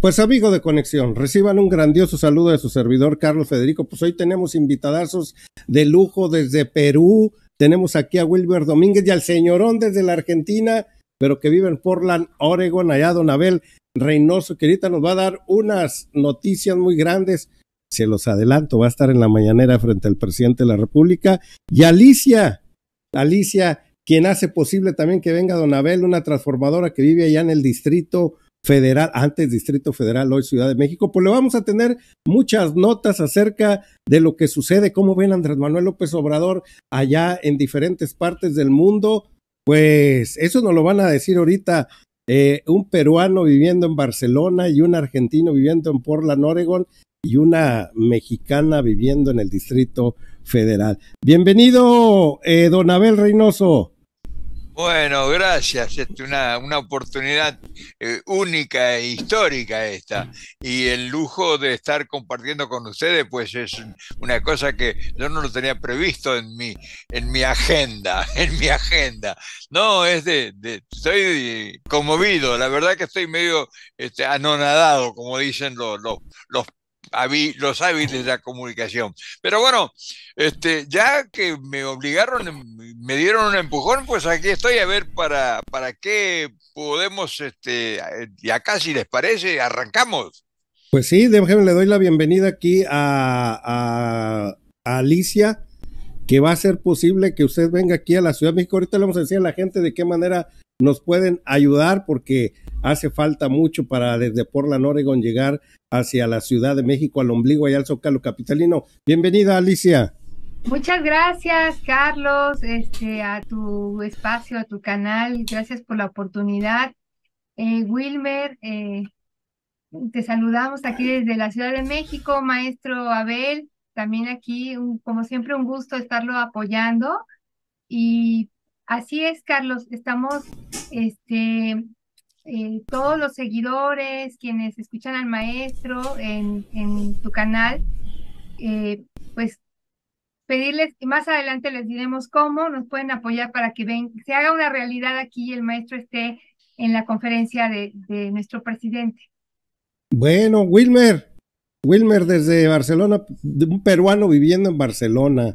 Pues amigo de Conexión, reciban un grandioso saludo de su servidor Carlos Federico. Pues hoy tenemos invitadazos de lujo desde Perú. Tenemos aquí a Wilber Domínguez y al señorón desde la Argentina, pero que vive en Portland, Oregon, allá don Abel Reynoso, que ahorita nos va a dar unas noticias muy grandes. Se los adelanto, va a estar en la mañanera frente al presidente de la República. Y Alicia, Alicia, quien hace posible también que venga Don Abel, una transformadora que vive allá en el distrito Federal, antes Distrito Federal, hoy Ciudad de México, pues le vamos a tener muchas notas acerca de lo que sucede, cómo ven Andrés Manuel López Obrador allá en diferentes partes del mundo. Pues eso nos lo van a decir ahorita eh, un peruano viviendo en Barcelona y un argentino viviendo en Portland, Oregon y una mexicana viviendo en el Distrito Federal. Bienvenido, eh, don Abel Reynoso. Bueno, gracias. Es este, una, oportunidad eh, única e histórica esta. Y el lujo de estar compartiendo con ustedes, pues es una cosa que yo no lo tenía previsto en mi, en mi agenda, en mi agenda. No, es de, estoy conmovido. La verdad que estoy medio este, anonadado, como dicen los, los, los los hábiles de la comunicación. Pero bueno, este, ya que me obligaron, me dieron un empujón, pues aquí estoy a ver para, para qué podemos, este, y acá si les parece, arrancamos. Pues sí, déjenme, le doy la bienvenida aquí a, a Alicia que va a ser posible que usted venga aquí a la Ciudad de México. Ahorita le vamos a decir a la gente de qué manera nos pueden ayudar porque hace falta mucho para desde Portland, Oregon llegar hacia la Ciudad de México, al ombligo y al Zócalo Capitalino. Bienvenida, Alicia. Muchas gracias, Carlos, este, a tu espacio, a tu canal. Gracias por la oportunidad. Eh, Wilmer, eh, te saludamos aquí desde la Ciudad de México, maestro Abel. También aquí, como siempre, un gusto estarlo apoyando. Y Así es, Carlos, estamos, este, eh, todos los seguidores, quienes escuchan al maestro en, tu canal, eh, pues pedirles, y más adelante les diremos cómo nos pueden apoyar para que se haga una realidad aquí y el maestro esté en la conferencia de, de nuestro presidente. Bueno, Wilmer, Wilmer desde Barcelona, un peruano viviendo en Barcelona.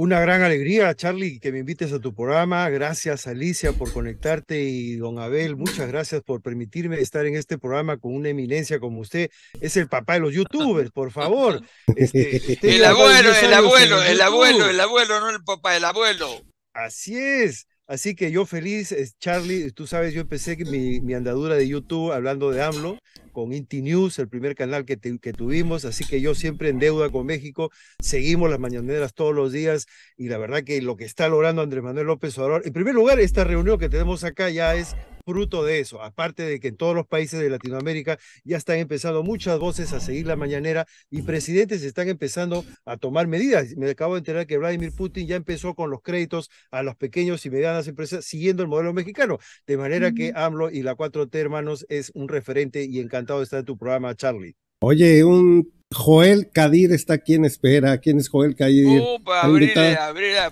Una gran alegría, Charlie, que me invites a tu programa. Gracias, Alicia, por conectarte y don Abel, muchas gracias por permitirme estar en este programa con una eminencia como usted. Es el papá de los youtubers, por favor. Este, el abuelo, el abuelo, el abuelo, el abuelo, no el papá, el abuelo. Así es. Así que yo feliz, Charlie, tú sabes, yo empecé mi, mi andadura de YouTube hablando de AMLO, con Inti News, el primer canal que, tuvimos, así que yo siempre en deuda con México, seguimos las mañaneras todos los días y la verdad que lo que está logrando Andrés Manuel López Obrador, en primer lugar, esta reunión que tenemos acá ya es fruto de eso, aparte de que en todos los países de Latinoamérica ya están empezando muchas voces a seguir la mañanera y presidentes están empezando a tomar medidas. Me acabo de enterar que Vladimir Putin ya empezó con los créditos a los pequeños y medianas empresas siguiendo el modelo mexicano, de manera que AMLO y la 4T hermanos es un referente y encantador Está de tu programa, Charlie. Oye, un Joel Cadir está aquí en espera. ¿Quién es Joel Cadir? Upa,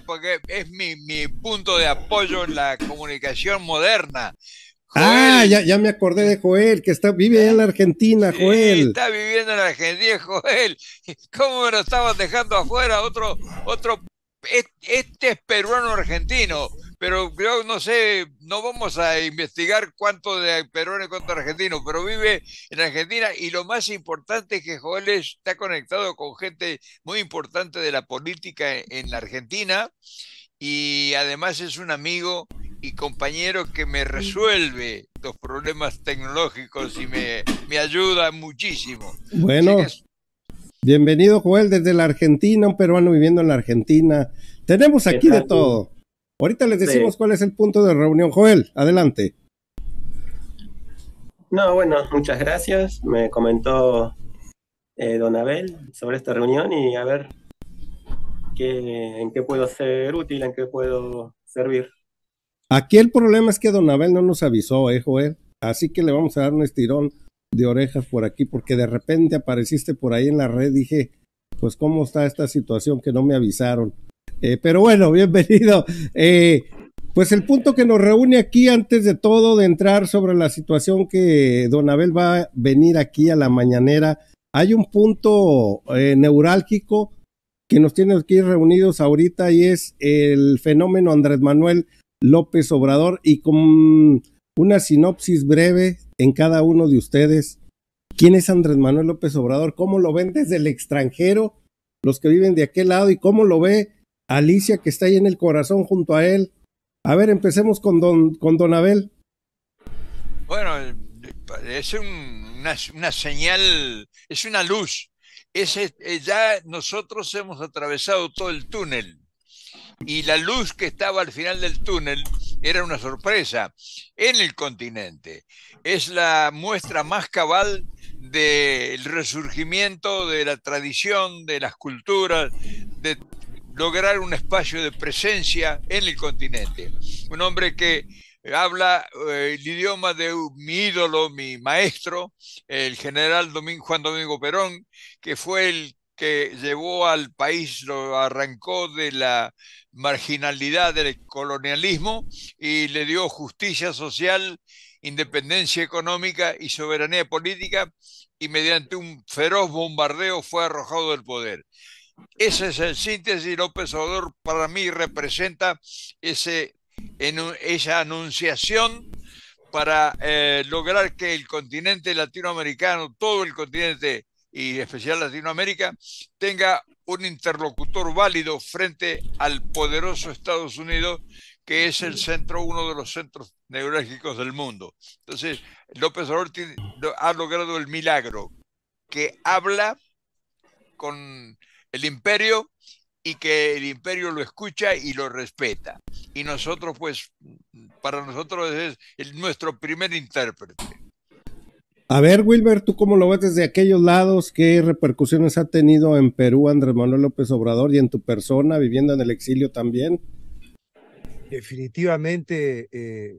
porque es mi, punto de apoyo en la comunicación moderna. Ah, ya, ya, me acordé de Joel, que está, vive en la Argentina, Joel. está viviendo en la Argentina, Joel. ¿Cómo me lo estaban dejando afuera? Otro, otro, este es peruano argentino pero creo, no sé, no vamos a investigar cuánto de Perón y argentino, pero vive en Argentina y lo más importante es que Joel está conectado con gente muy importante de la política en la Argentina y además es un amigo y compañero que me resuelve los problemas tecnológicos y me, ayuda muchísimo. Bueno, bienvenido Joel desde la Argentina, un peruano viviendo en la Argentina. Tenemos aquí de todo. Ahorita les decimos cuál es el punto de reunión. Joel, adelante. No, bueno, muchas gracias. Me comentó eh, don Abel sobre esta reunión y a ver qué, en qué puedo ser útil, en qué puedo servir. Aquí el problema es que don Abel no nos avisó, ¿eh, Joel? Así que le vamos a dar un estirón de orejas por aquí porque de repente apareciste por ahí en la red. Dije, pues, ¿cómo está esta situación que no me avisaron? Eh, pero bueno, bienvenido. Eh, pues el punto que nos reúne aquí, antes de todo, de entrar sobre la situación que Don Abel va a venir aquí a la mañanera, hay un punto eh, neurálgico que nos tiene aquí reunidos ahorita y es el fenómeno Andrés Manuel López Obrador y con una sinopsis breve en cada uno de ustedes. ¿Quién es Andrés Manuel López Obrador? ¿Cómo lo ven desde el extranjero los que viven de aquel lado y cómo lo ve Alicia que está ahí en el corazón junto a él. A ver, empecemos con Don, con Abel. Bueno, es una, señal, es una luz. ya nosotros hemos atravesado todo el túnel y la luz que estaba al final del túnel era una sorpresa en el continente. Es la muestra más cabal del resurgimiento de la tradición, de las culturas, de lograr un espacio de presencia en el continente. Un hombre que habla eh, el idioma de mi ídolo, mi maestro, el general Domingo Juan Domingo Perón, que fue el que llevó al país, lo arrancó de la marginalidad del colonialismo y le dio justicia social, independencia económica y soberanía política y mediante un feroz bombardeo fue arrojado del poder. Ese es el síntesis. López Obrador para mí representa ese, en, esa anunciación para eh, lograr que el continente latinoamericano, todo el continente y especial Latinoamérica, tenga un interlocutor válido frente al poderoso Estados Unidos, que es el centro, uno de los centros neurálgicos del mundo. Entonces, López Obrador ha logrado el milagro, que habla con el imperio y que el imperio lo escucha y lo respeta. Y nosotros, pues, para nosotros es nuestro primer intérprete. A ver, Wilber, ¿tú cómo lo ves desde aquellos lados? ¿Qué repercusiones ha tenido en Perú Andrés Manuel López Obrador y en tu persona, viviendo en el exilio también? Definitivamente, eh,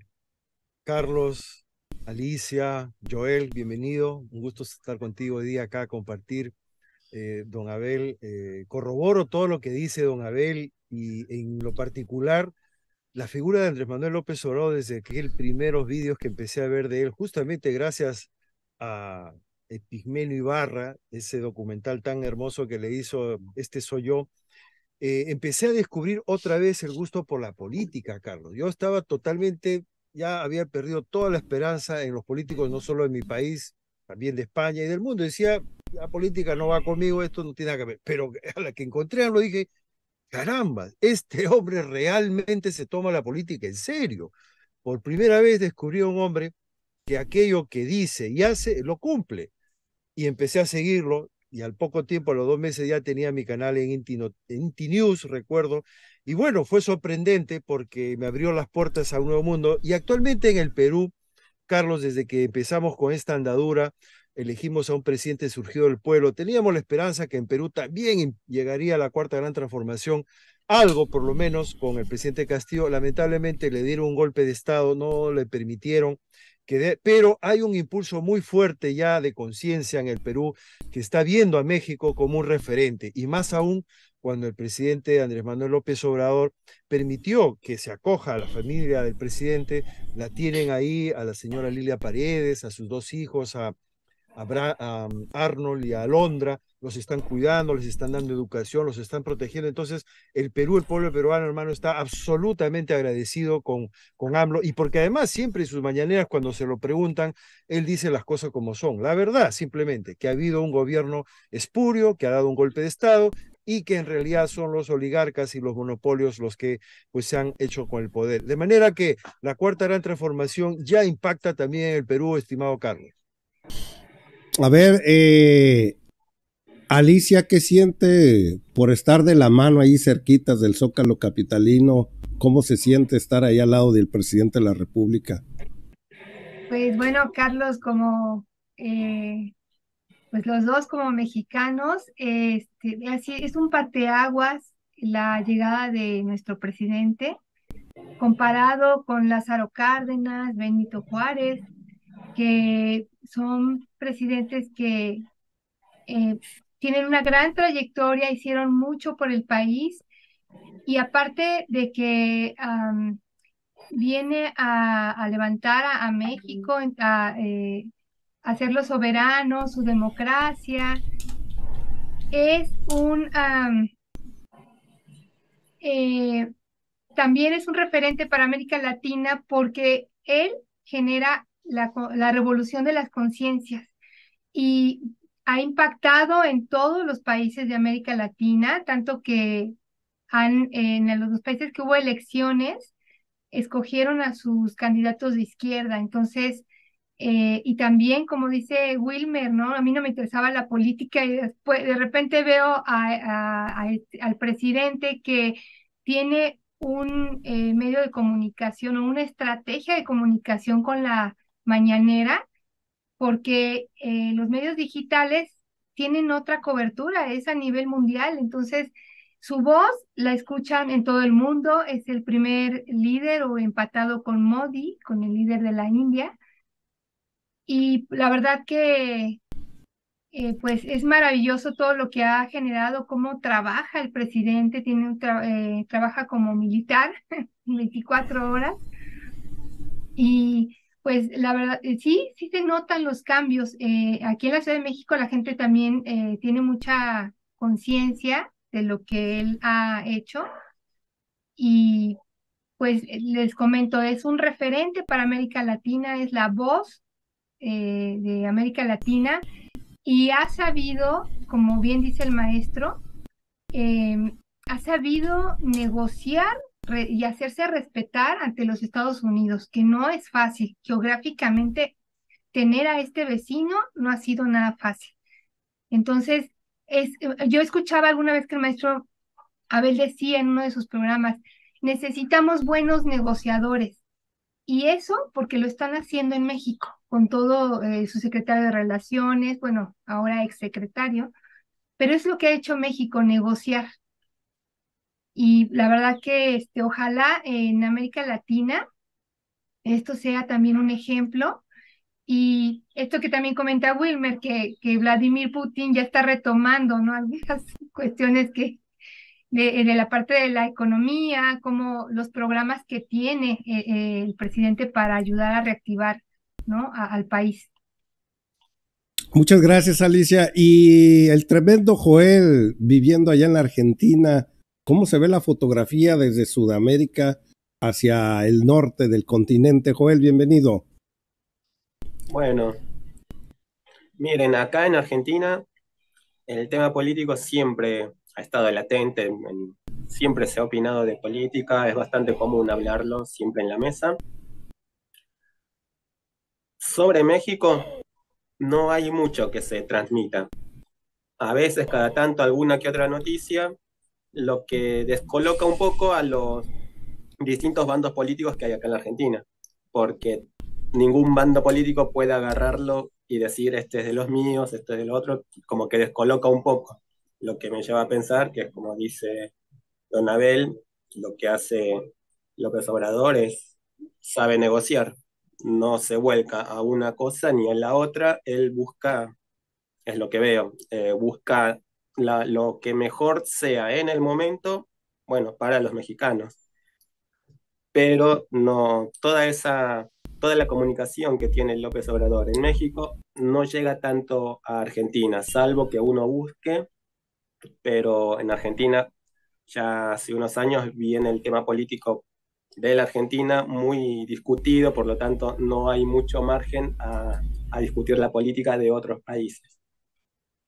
Carlos, Alicia, Joel, bienvenido. Un gusto estar contigo hoy día acá, a compartir eh, don Abel, eh, corroboro todo lo que dice don Abel y en lo particular la figura de Andrés Manuel López Oro desde aquel primeros vídeos que empecé a ver de él, justamente gracias a pigmeno Ibarra, ese documental tan hermoso que le hizo Este Soy Yo, eh, empecé a descubrir otra vez el gusto por la política, Carlos. Yo estaba totalmente, ya había perdido toda la esperanza en los políticos, no solo en mi país, también de España y del mundo. Decía, la política no va conmigo, esto no tiene nada que ver. Pero a la que encontré lo dije, caramba, este hombre realmente se toma la política en serio. Por primera vez descubrí a un hombre que aquello que dice y hace, lo cumple. Y empecé a seguirlo y al poco tiempo, a los dos meses ya tenía mi canal en Inti, News, recuerdo. Y bueno, fue sorprendente porque me abrió las puertas a un nuevo mundo. Y actualmente en el Perú, Carlos, desde que empezamos con esta andadura, elegimos a un presidente surgido del pueblo. Teníamos la esperanza que en Perú también llegaría la cuarta gran transformación, algo por lo menos con el presidente Castillo. Lamentablemente le dieron un golpe de Estado, no le permitieron que pero hay un impulso muy fuerte ya de conciencia en el Perú que está viendo a México como un referente y más aún cuando el presidente Andrés Manuel López Obrador permitió que se acoja a la familia del presidente, la tienen ahí a la señora Lilia Paredes, a sus dos hijos, a a Arnold y a Alondra, los están cuidando, les están dando educación, los están protegiendo. Entonces, el Perú, el pueblo peruano, hermano, está absolutamente agradecido con, con AMLO y porque además siempre en sus mañaneras, cuando se lo preguntan, él dice las cosas como son. La verdad, simplemente, que ha habido un gobierno espurio, que ha dado un golpe de Estado y que en realidad son los oligarcas y los monopolios los que pues se han hecho con el poder. De manera que la cuarta gran transformación ya impacta también en el Perú, estimado Carlos. A ver, eh, Alicia, ¿qué siente por estar de la mano ahí cerquitas del Zócalo Capitalino? ¿Cómo se siente estar ahí al lado del presidente de la República? Pues bueno, Carlos, como eh, pues los dos como mexicanos, este, así es un pateaguas la llegada de nuestro presidente comparado con Lázaro Cárdenas, Benito Juárez, que son presidentes que eh, tienen una gran trayectoria, hicieron mucho por el país y aparte de que viene a, levantar a, México, a eh, hacerlo soberano, su democracia, es un... Eh, también es un referente para América Latina porque él genera la, la revolución de las conciencias y ha impactado en todos los países de América Latina, tanto que han, en los países que hubo elecciones, escogieron a sus candidatos de izquierda. Entonces, eh, y también, como dice Wilmer, ¿no? A mí no me interesaba la política y después, de repente veo este, al presidente que tiene un eh, medio de comunicación o una estrategia de comunicación con la mañanera, porque eh, los medios digitales tienen otra cobertura, es a nivel mundial, entonces su voz la escuchan en todo el mundo, es el primer líder o empatado con Modi, con el líder de la India, y la verdad que eh, pues es maravilloso todo lo que ha generado, cómo trabaja el presidente, tiene eh, trabaja como militar 24 horas y pues la verdad, eh, sí, sí se notan los cambios. Eh, aquí en la Ciudad de México la gente también eh, tiene mucha conciencia de lo que él ha hecho y pues les comento, es un referente para América Latina, es la voz de América Latina y ha sabido, como bien dice el maestro, em, ha sabido negociar y hacerse respetar ante los Estados Unidos, que no es fácil. Geográficamente, tener a este vecino no ha sido nada fácil. Entonces, es, yo escuchaba alguna vez que el maestro Abel decía en uno de sus programas, necesitamos buenos negociadores. Y eso porque lo están haciendo en México, con todo eh, su secretario de Relaciones, bueno, ahora ex secretario pero es lo que ha hecho México, negociar y la verdad que este, ojalá en América Latina esto sea también un ejemplo. Y esto que también comenta Wilmer, que, que Vladimir Putin ya está retomando ¿no? algunas cuestiones que de, en la parte de la economía, como los programas que tiene eh, el presidente para ayudar a reactivar ¿no? al país. Muchas gracias, Alicia. Y el tremendo Joel viviendo allá en la Argentina, cómo se ve la fotografía desde Sudamérica hacia el norte del continente. Joel, bienvenido. Bueno, miren, acá en Argentina el tema político siempre ha estado latente, siempre se ha opinado de política, es bastante común hablarlo siempre en la mesa. Sobre México no hay mucho que se transmita. A veces cada tanto alguna que otra noticia, lo que descoloca un poco a los distintos bandos políticos que hay acá en la Argentina, porque ningún bando político puede agarrarlo y decir este es de los míos, este es del otro, como que descoloca un poco, lo que me lleva a pensar que como dice Don Abel, lo que hace López Obrador es, sabe negociar, no se vuelca a una cosa ni a la otra, él busca, es lo que veo, eh, busca lo que mejor sea ¿eh? en el momento, bueno, para los mexicanos. Pero no, toda esa, toda la comunicación que tiene López Obrador en México no llega tanto a Argentina, salvo que uno busque, pero en Argentina ya hace unos años viene el tema político de la Argentina muy discutido, por lo tanto no hay mucho margen a discutir la política de otros países.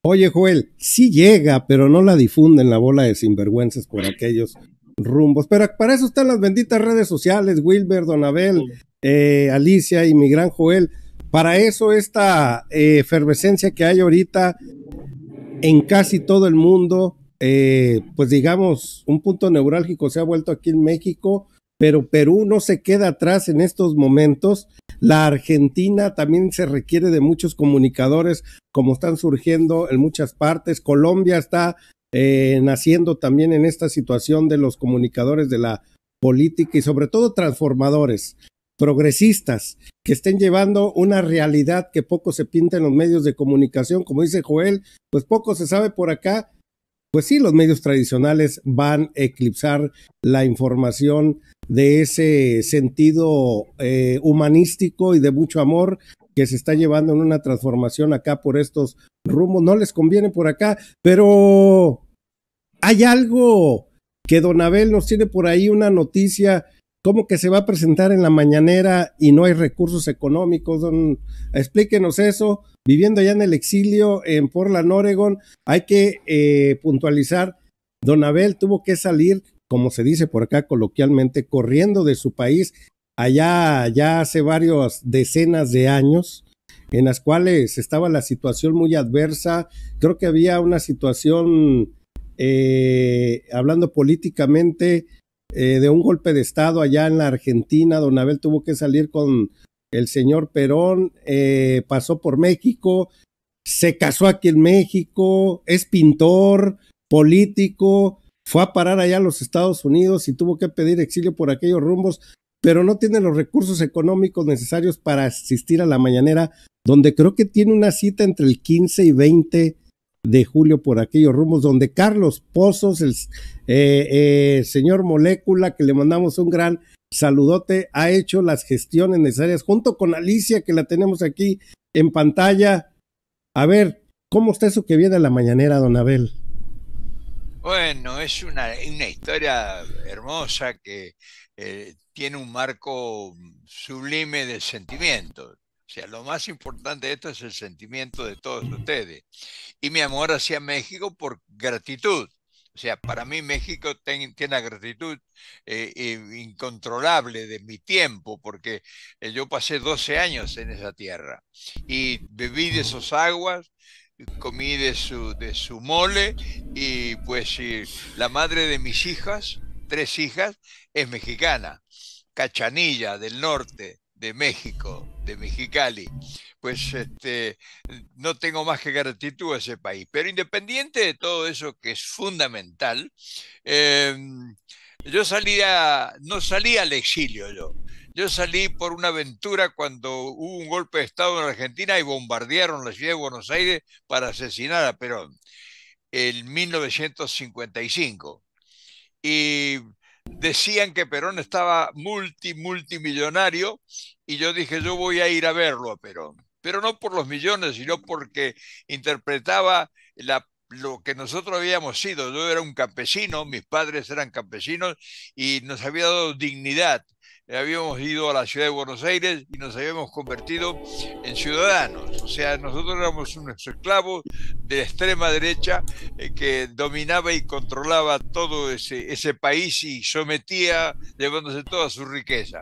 Oye, Joel, sí llega, pero no la difunden la bola de sinvergüenzas por aquellos rumbos. Pero para eso están las benditas redes sociales, Wilber, Donabel, eh, Alicia y mi gran Joel. Para eso esta eh, efervescencia que hay ahorita en casi todo el mundo, eh, pues digamos, un punto neurálgico se ha vuelto aquí en México, pero Perú no se queda atrás en estos momentos la Argentina también se requiere de muchos comunicadores, como están surgiendo en muchas partes. Colombia está eh, naciendo también en esta situación de los comunicadores de la política y sobre todo transformadores, progresistas, que estén llevando una realidad que poco se pinta en los medios de comunicación. Como dice Joel, pues poco se sabe por acá, pues sí, los medios tradicionales van a eclipsar la información de ese sentido eh, humanístico y de mucho amor que se está llevando en una transformación acá por estos rumos. No les conviene por acá, pero hay algo que Don Abel nos tiene por ahí una noticia ¿Cómo que se va a presentar en la mañanera y no hay recursos económicos? Explíquenos eso. Viviendo allá en el exilio en Portland, Oregon, hay que eh, puntualizar, don Abel tuvo que salir, como se dice por acá coloquialmente, corriendo de su país allá ya hace varias decenas de años, en las cuales estaba la situación muy adversa. Creo que había una situación, eh, hablando políticamente, eh, de un golpe de Estado allá en la Argentina. Don Abel tuvo que salir con el señor Perón, eh, pasó por México, se casó aquí en México, es pintor, político, fue a parar allá a los Estados Unidos y tuvo que pedir exilio por aquellos rumbos, pero no tiene los recursos económicos necesarios para asistir a la mañanera, donde creo que tiene una cita entre el 15 y 20 de julio por aquellos rumbos, donde Carlos Pozos, el eh, eh, señor Molécula, que le mandamos un gran saludote, ha hecho las gestiones necesarias junto con Alicia, que la tenemos aquí en pantalla. A ver, ¿cómo está eso que viene a la mañanera, don Abel? Bueno, es una, historia hermosa que eh, tiene un marco sublime de sentimientos. O sea, lo más importante de esto es el sentimiento de todos ustedes. Y mi amor hacia México por gratitud. O sea, para mí México tiene una gratitud eh, eh, incontrolable de mi tiempo, porque eh, yo pasé 12 años en esa tierra y bebí de sus aguas, comí de su, de su mole y pues la madre de mis hijas, tres hijas, es mexicana, Cachanilla del norte de México de Mexicali. Pues este, no tengo más que gratitud a ese país. Pero independiente de todo eso que es fundamental, em, yo salía, no salí al exilio yo. Yo salí por una aventura cuando hubo un golpe de Estado en Argentina y bombardearon la ciudad de Buenos Aires para asesinar a Perón en 1955. Y decían que Perón estaba multi, multimillonario y yo dije, yo voy a ir a verlo a Perón. Pero no por los millones, sino porque interpretaba lo que nosotros habíamos sido. Yo era un campesino, mis padres eran campesinos y nos había dado dignidad habíamos ido a la ciudad de Buenos Aires y nos habíamos convertido en ciudadanos. O sea, nosotros éramos unos esclavos de la extrema derecha eh, que dominaba y controlaba todo ese, ese país y sometía, llevándose toda su riqueza.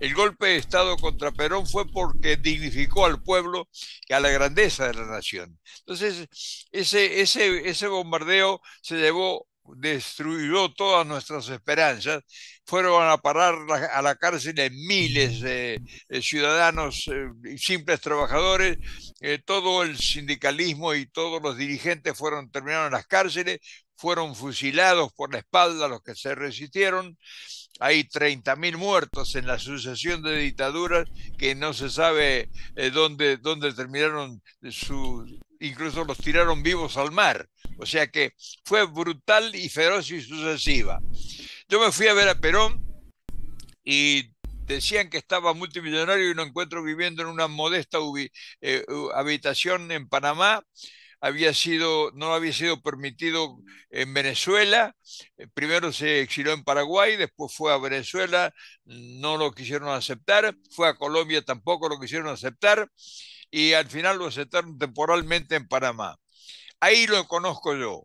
El golpe de Estado contra Perón fue porque dignificó al pueblo y a la grandeza de la nación. Entonces, ese, ese, ese bombardeo se llevó destruyó todas nuestras esperanzas. Fueron a parar a la cárcel miles de eh, ciudadanos eh, y simples trabajadores. Eh, todo el sindicalismo y todos los dirigentes fueron terminaron en las cárceles, fueron fusilados por la espalda los que se resistieron. Hay 30.000 muertos en la sucesión de dictaduras que no se sabe dónde, dónde terminaron Incluso los tiraron vivos al mar. O sea que fue brutal y feroz y sucesiva. Yo me fui a ver a Perón y decían que estaba multimillonario y lo encuentro viviendo en una modesta eh, habitación en Panamá. no había sido permitido en Venezuela. Eh, primero se exilió en Paraguay, después fue a Venezuela, no lo quisieron aceptar. Fue a Colombia, tampoco lo quisieron aceptar. Y al final lo aceptaron temporalmente en Panamá. Ahí lo conozco yo.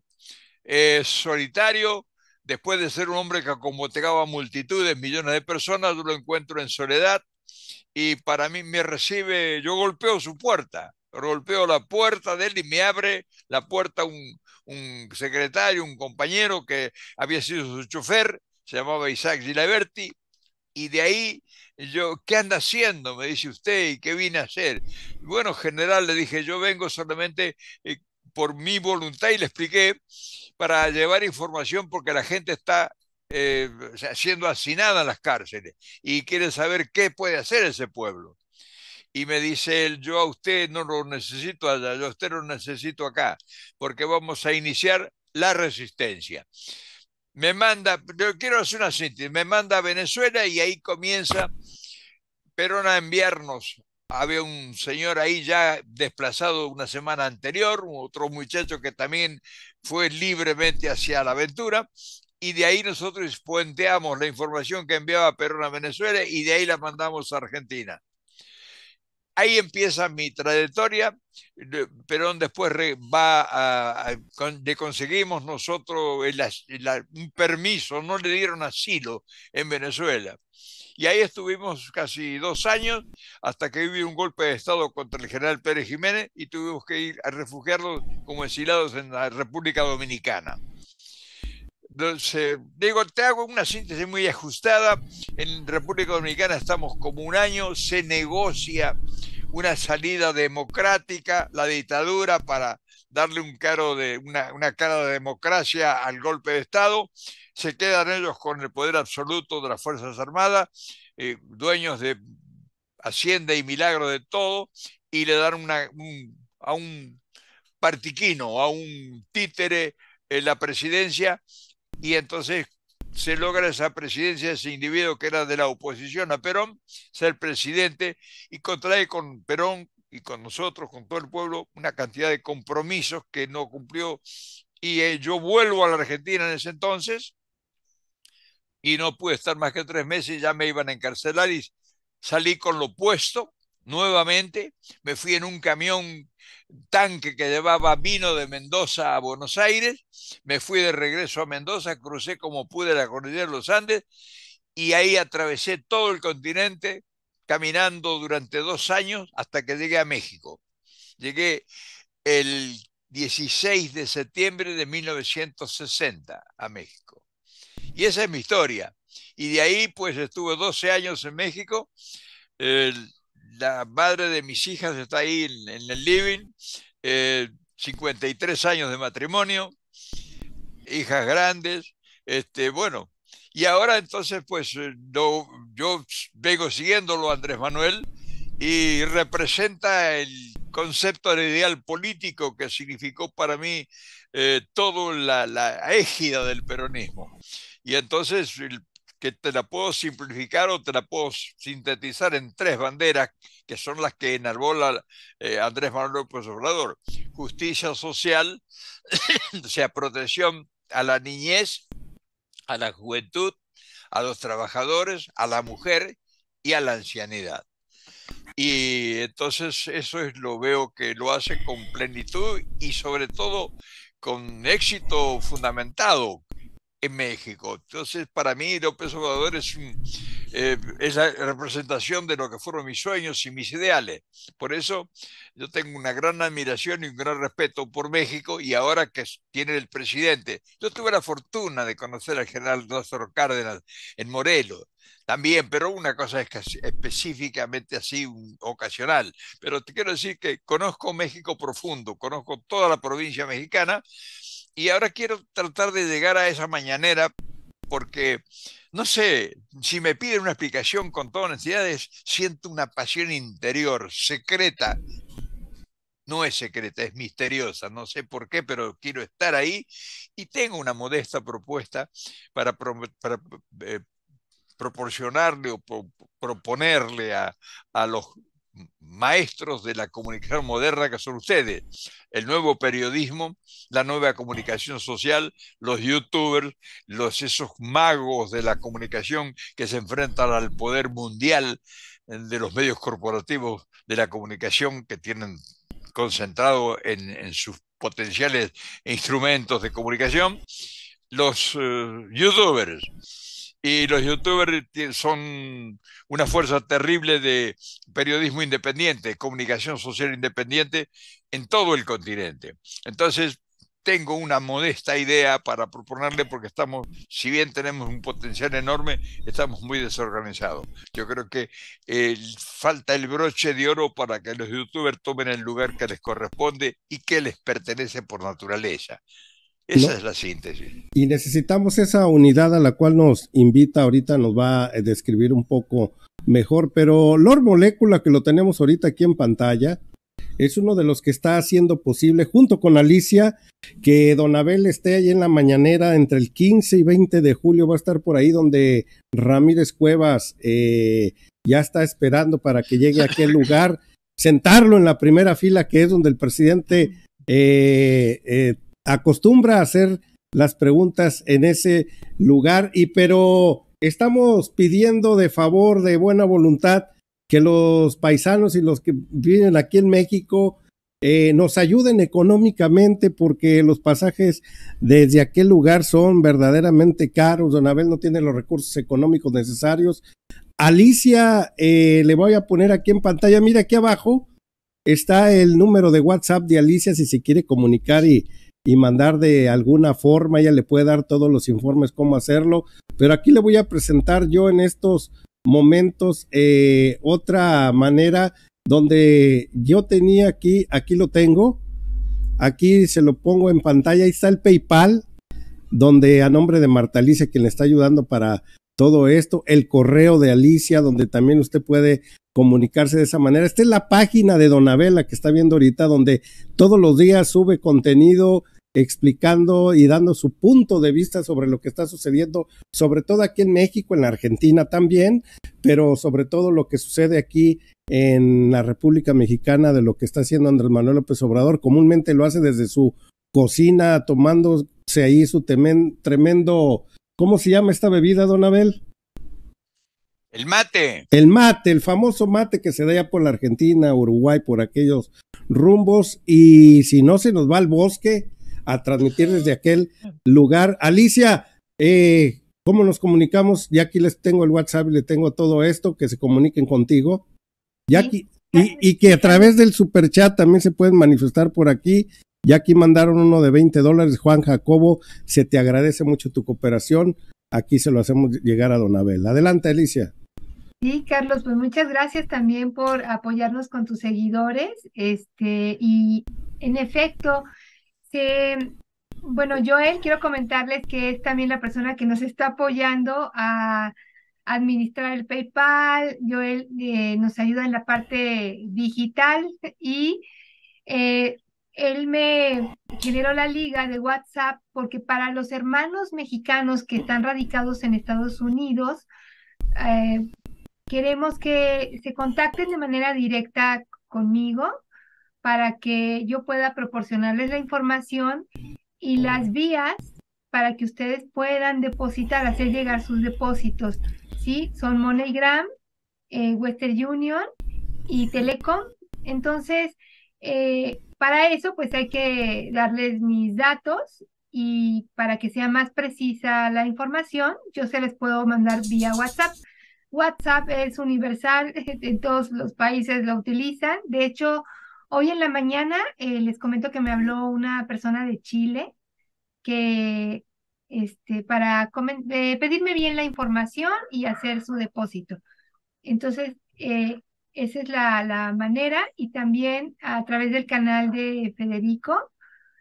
solitario, después de ser un hombre que acomodaba multitudes, millones de personas, lo encuentro en soledad y para mí me recibe, yo golpeo su puerta, golpeo la puerta de él y me abre la puerta un, un secretario, un compañero que había sido su chofer, se llamaba Isaac Gilaberti, y de ahí yo, ¿qué anda haciendo? Me dice usted, ¿y qué vine a hacer? Bueno, general, le dije, yo vengo solamente, eh, por mi voluntad y le expliqué para llevar información porque la gente está eh, siendo hacinada en las cárceles y quiere saber qué puede hacer ese pueblo. Y me dice él, yo a usted no lo necesito allá, yo a usted lo necesito acá, porque vamos a iniciar la resistencia. Me manda, yo quiero hacer una síntesis, me manda a Venezuela y ahí comienza Perón a enviarnos había un señor ahí ya desplazado una semana anterior, otro muchacho que también fue libremente hacia la aventura, y de ahí nosotros puenteamos la información que enviaba Perón a Venezuela y de ahí la mandamos a Argentina. Ahí empieza mi trayectoria. Perón después va a, le conseguimos nosotros un permiso, no le dieron asilo en Venezuela y ahí estuvimos casi dos años hasta que hubo un golpe de Estado contra el general Pérez Jiménez y tuvimos que ir a refugiarlo como exilados en la República Dominicana. Entonces, digo, te hago una síntesis muy ajustada. En República Dominicana estamos como un año, se negocia una salida democrática, la dictadura para darle un de, una, una cara de democracia al golpe de Estado se quedan ellos con el poder absoluto de las Fuerzas Armadas, eh, dueños de hacienda y milagro de todo, y le dan una, a un partiquino, a un títere en la presidencia, y entonces se logra esa presidencia, ese individuo que era de la oposición a Perón, ser presidente, y contrae con Perón y con nosotros, con todo el pueblo, una cantidad de compromisos que no cumplió. Y eh, yo vuelvo a la Argentina en ese entonces, y no pude estar más que tres meses, ya me iban a encarcelar y salí con lo puesto nuevamente, me fui en un camión tanque que llevaba vino de Mendoza a Buenos Aires, me fui de regreso a Mendoza, crucé como pude la cordillera de los Andes y ahí atravesé todo el continente caminando durante dos años hasta que llegué a México. Llegué el 16 de septiembre de 1960 a México. Y esa es mi historia. Y de ahí, pues estuve 12 años en México. la madre de mis hijas está ahí en, el living. 53 eh, años de matrimonio, hijas grandes. Este, bueno, y ahora entonces, pues eh, yo vengo siguiéndolo, Andrés Manuel, y representa el concepto del ideal político que significó para mí eh, toda la, la égida del peronismo. Y entonces, que te la puedo simplificar o te la puedo sintetizar en tres banderas que son las que enarbola eh, Andrés Manuel López Obrador. Justicia social, o sea, protección a la niñez, a la juventud, a los trabajadores, a la mujer y a la ancianidad. Y entonces eso es lo veo que lo hace con plenitud y sobre todo con éxito fundamentado, en México. Entonces, para mí, López Obrador es, eh, esa representación de lo que fueron mis sueños y mis ideales. Por eso, yo tengo una gran admiración y un gran respeto por México y ahora que tiene el presidente. Yo tuve la fortuna de conocer al general Lázaro Cárdenas en Morelos también, pero una cosa es específicamente así, ocasional. Pero te quiero decir que conozco México profundo, conozco toda la provincia mexicana, y ahora quiero tratar de llegar a esa mañanera porque, no sé, si me piden una explicación con toda honestidad, es, siento una pasión interior, secreta. No es secreta, es misteriosa, no sé por qué, pero quiero estar ahí y tengo una modesta propuesta para, eh, proporcionarle o proponerle a, a, los maestros de la comunicación moderna que son ustedes. El nuevo periodismo, la nueva comunicación social, los youtubers, los esos magos de la comunicación que se enfrentan al poder mundial eh, de los medios corporativos de la comunicación que tienen concentrado en, sus potenciales instrumentos de comunicación, los eh, youtubers y los youtubers son una fuerza terrible de periodismo independiente, comunicación social independiente en todo el continente. Entonces, tengo una modesta idea para proponerle porque estamos, si bien tenemos un potencial enorme, estamos muy desorganizados. Yo creo que falta el broche de oro para que los youtubers tomen el lugar que les corresponde y que les pertenece por naturaleza. Esa es la síntesis. Y necesitamos esa unidad a la cual nos invita ahorita, nos va a describir un poco mejor, pero Lord Molécula, que lo tenemos ahorita aquí en pantalla, es uno de los que está haciendo posible, junto con Alicia, que Don Abel esté ahí en la mañanera entre el 15 y 20 de julio, va a estar por ahí donde Ramírez Cuevas eh, ya está esperando para que llegue a aquel lugar, sentarlo en la primera fila, que es donde el presidente eh, eh acostumbra a hacer las preguntas en ese lugar y pero estamos pidiendo de favor, de buena voluntad, que los paisanos y los que vienen aquí en México eh, nos ayuden económicamente porque los pasajes desde aquel lugar son verdaderamente caros. Don Abel no tiene los recursos económicos necesarios. Alicia, eh, le voy a poner aquí en pantalla, mira aquí abajo está el número de WhatsApp de Alicia si se quiere comunicar y, y mandar de alguna forma. Ella le puede dar todos los informes cómo hacerlo. Pero aquí le voy a presentar yo en estos momentos eh, otra manera donde yo tenía aquí, aquí lo tengo. Aquí se lo pongo en pantalla. Ahí está el PayPal, donde a nombre de martalice quien le está ayudando para todo esto, el correo de Alicia, donde también usted puede comunicarse de esa manera. Esta es la página de Don Abela que está viendo ahorita, donde todos los días sube contenido explicando y dando su punto de vista sobre lo que está sucediendo, sobre todo aquí en México, en la Argentina también, pero sobre todo lo que sucede aquí en la República Mexicana de lo que está haciendo Andrés Manuel López Obrador. Comúnmente lo hace desde su cocina, tomándose ahí su tremendo ¿Cómo se llama esta bebida, don Abel? El mate. El mate, el famoso mate que se da ya por la Argentina, Uruguay, por aquellos rumbos. Y si no, se nos va al bosque a transmitir desde aquel lugar. Alicia, eh, ¿cómo nos comunicamos? Ya aquí les tengo el WhatsApp y le tengo todo esto, que se comuniquen contigo. Ya aquí, y, que a través del super chat también se pueden manifestar por aquí ya aquí mandaron uno de 20 dólares, Juan Jacobo, se te agradece mucho tu cooperación. Aquí se lo hacemos llegar a Don Abel. Adelante, Alicia. Sí, Carlos, pues muchas gracias también por apoyarnos con tus seguidores. Este, y en efecto, bueno, Joel, quiero comentarles que es también la persona que nos está apoyando a administrar el PayPal. Joel eh, nos ayuda en la parte digital y eh, él me generó la liga de WhatsApp porque para los hermanos mexicanos que están radicados en Estados Unidos, eh, queremos que se contacten de manera directa conmigo para que yo pueda proporcionarles la información y las vías para que ustedes puedan depositar, hacer llegar sus depósitos. ¿sí? Son MoneyGram, eh, Western Union y Telecom. Entonces, eh, para eso, pues hay que darles mis datos y para que sea más precisa la información, yo se les puedo mandar vía WhatsApp. WhatsApp es universal, en todos los países lo utilizan. De hecho, hoy en la mañana eh, les comento que me habló una persona de Chile que este, para eh, pedirme bien la información y hacer su depósito. Entonces, eh, esa es la, la, manera y también a través del canal de Federico,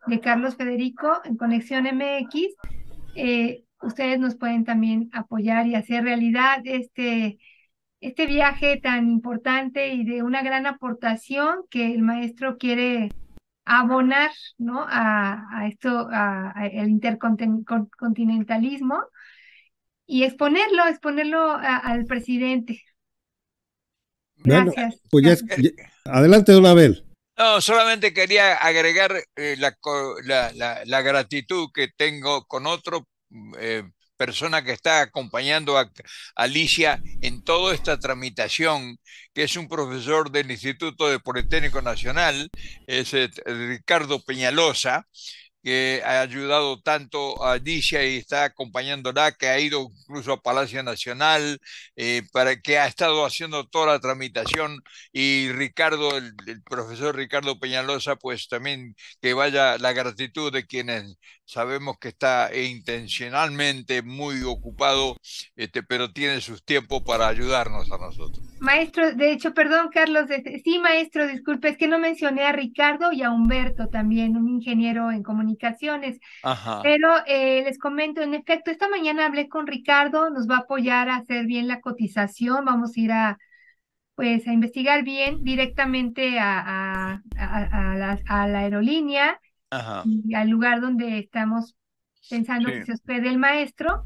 de Carlos Federico en Conexión MX, eh, ustedes nos pueden también apoyar y hacer realidad este, este viaje tan importante y de una gran aportación que el maestro quiere abonar ¿no? a, esto, a intercontinentalismo y exponerlo, exponerlo al presidente, pues adelante, don Abel. No, solamente quería agregar eh, la, gratitud que tengo con otro eh, persona que está acompañando a Alicia en toda esta tramitación, que es un profesor del Instituto de Politécnico Nacional, es eh, Ricardo Peñalosa, que ha ayudado tanto a Dicia y está acompañándola, que ha ido incluso a Palacio Nacional, eh, para que ha estado haciendo toda la tramitación, y Ricardo, el, el, profesor Ricardo Peñalosa, pues también que vaya la gratitud de quienes sabemos que está intencionalmente muy ocupado, este, pero tiene sus tiempos para ayudarnos a nosotros. Maestro, de hecho, perdón, Carlos, sí, maestro, disculpe, es que no mencioné a Ricardo y a Humberto también, un ingeniero en comunicaciones. Pero eh, les comento, en efecto, esta mañana hablé con Ricardo, nos va a apoyar a hacer bien la cotización, vamos a ir a, pues, a investigar bien directamente a, la, aerolínea y al lugar donde estamos pensando que se hospede el maestro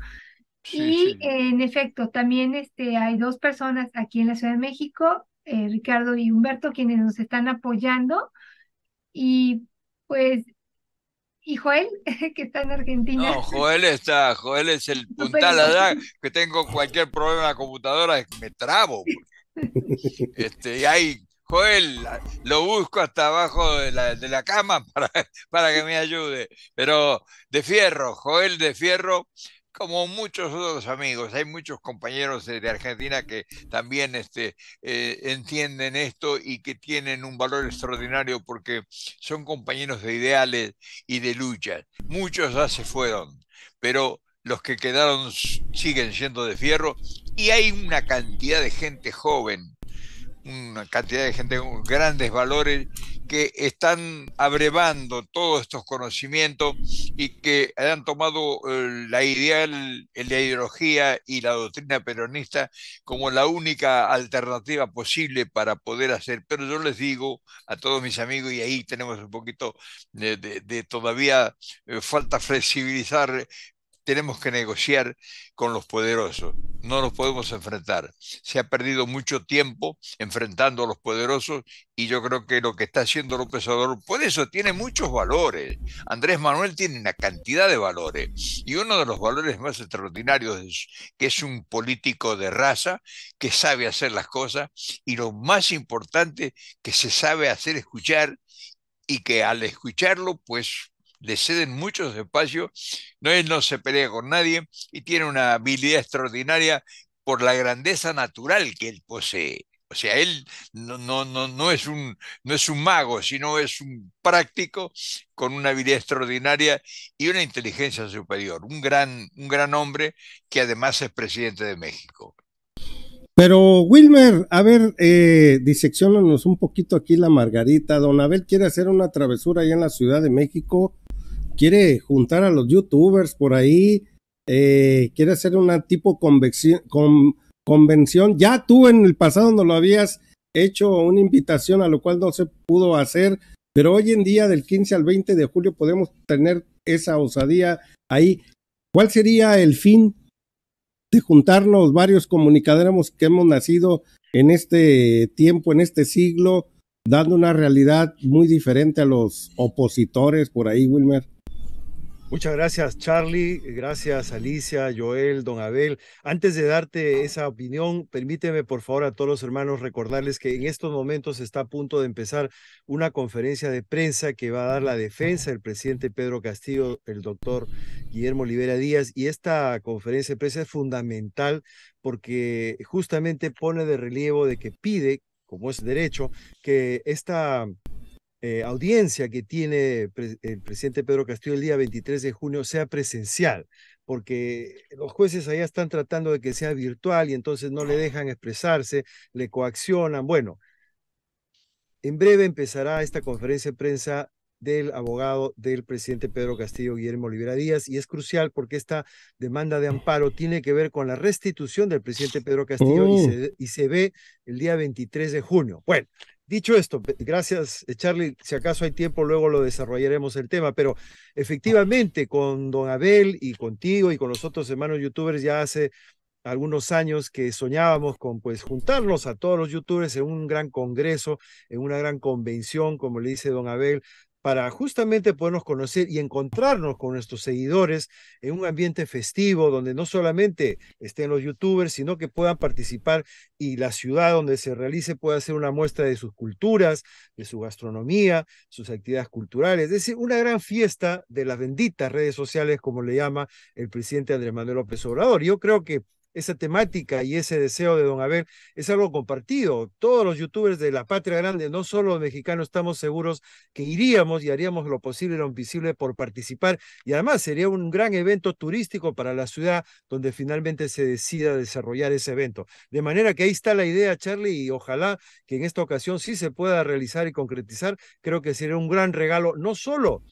y en efecto, también este, hay dos personas aquí en la Ciudad de México, eh, Ricardo y Humberto, quienes nos están apoyando. Y pues, y Joel, que está en Argentina. No, Joel está, Joel es el puntal, que tengo cualquier problema en la computadora, me trabo. este, y ahí, Joel, lo busco hasta abajo de la, cama para, para que me ayude. Pero de fierro, Joel de fierro, como muchos otros amigos, hay muchos compañeros de Argentina que también este, eh, entienden esto y que tienen un valor extraordinario porque son compañeros de ideales y de lucha. Muchos ya se fueron, pero los que quedaron siguen siendo de fierro y hay una cantidad de gente joven una cantidad de gente con grandes valores que están abrevando todos estos conocimientos y que han tomado eh, la ideal, la ideología y la doctrina peronista como la única alternativa posible para poder hacer. Pero yo les digo a todos mis amigos, y ahí tenemos un poquito de, todavía eh, falta flexibilizar tenemos que negociar con los poderosos, no nos podemos enfrentar. Se ha perdido mucho tiempo enfrentando a los poderosos y yo creo que lo que está haciendo López Obrador, por eso tiene muchos valores. Andrés Manuel tiene una cantidad de valores y uno de los valores más extraordinarios es que es un político de raza, que sabe hacer las cosas y lo más importante, que se sabe hacer escuchar y que al escucharlo, pues le ceden muchos espacios, no, él no se pelea con nadie y tiene una habilidad extraordinaria por la grandeza natural que él posee. O sea, él no, no, es un, no es un mago, sino es un práctico con una habilidad extraordinaria y una inteligencia superior. Un gran, un gran hombre que además es presidente de México. Pero Wilmer, a ver, eh, un poquito aquí la margarita. Don Abel quiere hacer una travesura allá en la Ciudad de México quiere juntar a los youtubers por ahí, eh, quiere hacer una tipo convención, convención. Ya tú en el pasado no lo habías hecho una invitación a lo cual no se pudo hacer, pero hoy en día del 15 al 20 de julio podemos tener esa osadía ahí. ¿Cuál sería el fin de juntarnos varios comunicadores que hemos nacido en este tiempo, en este siglo, dando una realidad muy diferente a los opositores por ahí, Wilmer? Muchas gracias Charlie, gracias Alicia, Joel, Don Abel. Antes de darte esa opinión, permíteme por favor a todos los hermanos recordarles que en estos momentos está a punto de empezar una conferencia de prensa que va a dar la defensa del presidente Pedro Castillo, el doctor Guillermo Olivera Díaz, y esta conferencia de prensa es fundamental porque justamente pone de relieve de que pide, como es derecho, que esta eh, audiencia que tiene el presidente Pedro Castillo el día 23 de junio sea presencial, porque los jueces allá están tratando de que sea virtual y entonces no le dejan expresarse, le coaccionan. Bueno, en breve empezará esta conferencia de prensa del abogado del presidente Pedro Castillo, Guillermo Olivera Díaz, y es crucial porque esta demanda de amparo tiene que ver con la restitución del presidente Pedro Castillo y oh. se ve el día 23 de junio. Bueno, Dicho esto, gracias eh, Charlie, si acaso hay tiempo luego lo desarrollaremos el tema, pero efectivamente con don Abel y contigo y con los otros hermanos youtubers ya hace algunos años que soñábamos con pues juntarnos a todos los youtubers en un gran congreso, en una gran convención, como le dice don Abel, para justamente podernos conocer y encontrarnos con nuestros seguidores en un ambiente festivo donde no solamente estén los youtubers, sino que puedan participar y la ciudad donde se realice pueda hacer una muestra de sus culturas, de su gastronomía, sus actividades culturales. Es decir, una gran fiesta de las benditas redes sociales, como le llama el presidente Andrés Manuel López Obrador. Yo creo que esa temática y ese deseo de Don Abel es algo compartido. Todos los youtubers de la patria grande, no solo los mexicanos, estamos seguros que iríamos y haríamos lo posible, lo invisible por participar. Y además sería un gran evento turístico para la ciudad donde finalmente se decida desarrollar ese evento. De manera que ahí está la idea, Charlie, y ojalá que en esta ocasión sí se pueda realizar y concretizar. Creo que sería un gran regalo, no solo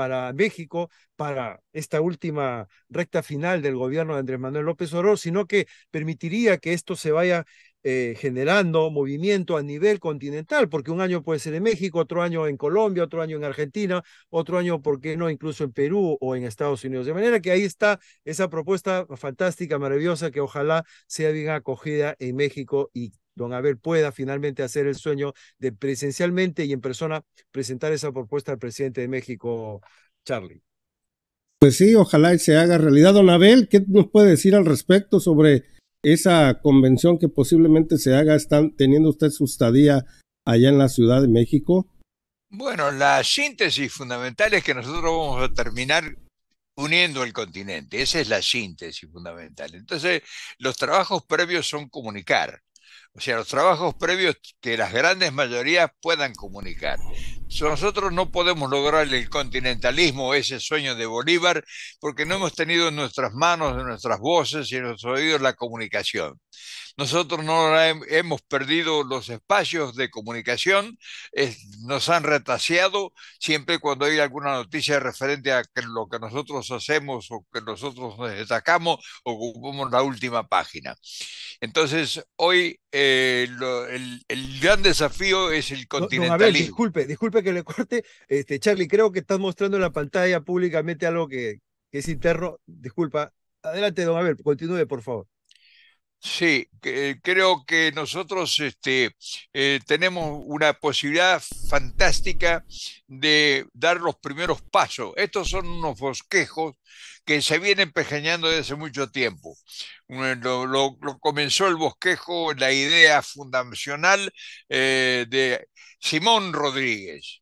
para México, para esta última recta final del gobierno de Andrés Manuel López Obrador, sino que permitiría que esto se vaya eh, generando movimiento a nivel continental, porque un año puede ser en México, otro año en Colombia, otro año en Argentina, otro año, ¿por qué no?, incluso en Perú o en Estados Unidos. De manera que ahí está esa propuesta fantástica, maravillosa, que ojalá sea bien acogida en México y don Abel pueda finalmente hacer el sueño de presencialmente y en persona presentar esa propuesta al presidente de México, Charlie. Pues sí, ojalá y se haga realidad. Don Abel, ¿qué nos puede decir al respecto sobre esa convención que posiblemente se haga? ¿Están teniendo usted su estadía allá en la Ciudad de México? Bueno, la síntesis fundamental es que nosotros vamos a terminar uniendo el continente. Esa es la síntesis fundamental. Entonces, los trabajos previos son comunicar. O sea, los trabajos previos que las grandes mayorías puedan comunicar. Si nosotros no podemos lograr el continentalismo, ese sueño de Bolívar, porque no hemos tenido en nuestras manos, en nuestras voces y en nuestros oídos la comunicación. Nosotros no hemos perdido los espacios de comunicación, nos han retaseado siempre cuando hay alguna noticia referente a lo que nosotros hacemos o que nosotros nos destacamos, ocupamos la última página. Entonces, hoy eh, el, gran desafío es el continentalismo. disculpe, disculpe que le corte. Este, Charlie, creo que estás mostrando en la pantalla públicamente algo que, que es interno. Disculpa. Adelante, don Abel, continúe, por favor. Sí, creo que nosotros este, eh, tenemos una posibilidad fantástica de dar los primeros pasos. Estos son unos bosquejos que se vienen pejeñando desde hace mucho tiempo. Eh, lo, comenzó el bosquejo, la idea fundacional eh, de Simón Rodríguez,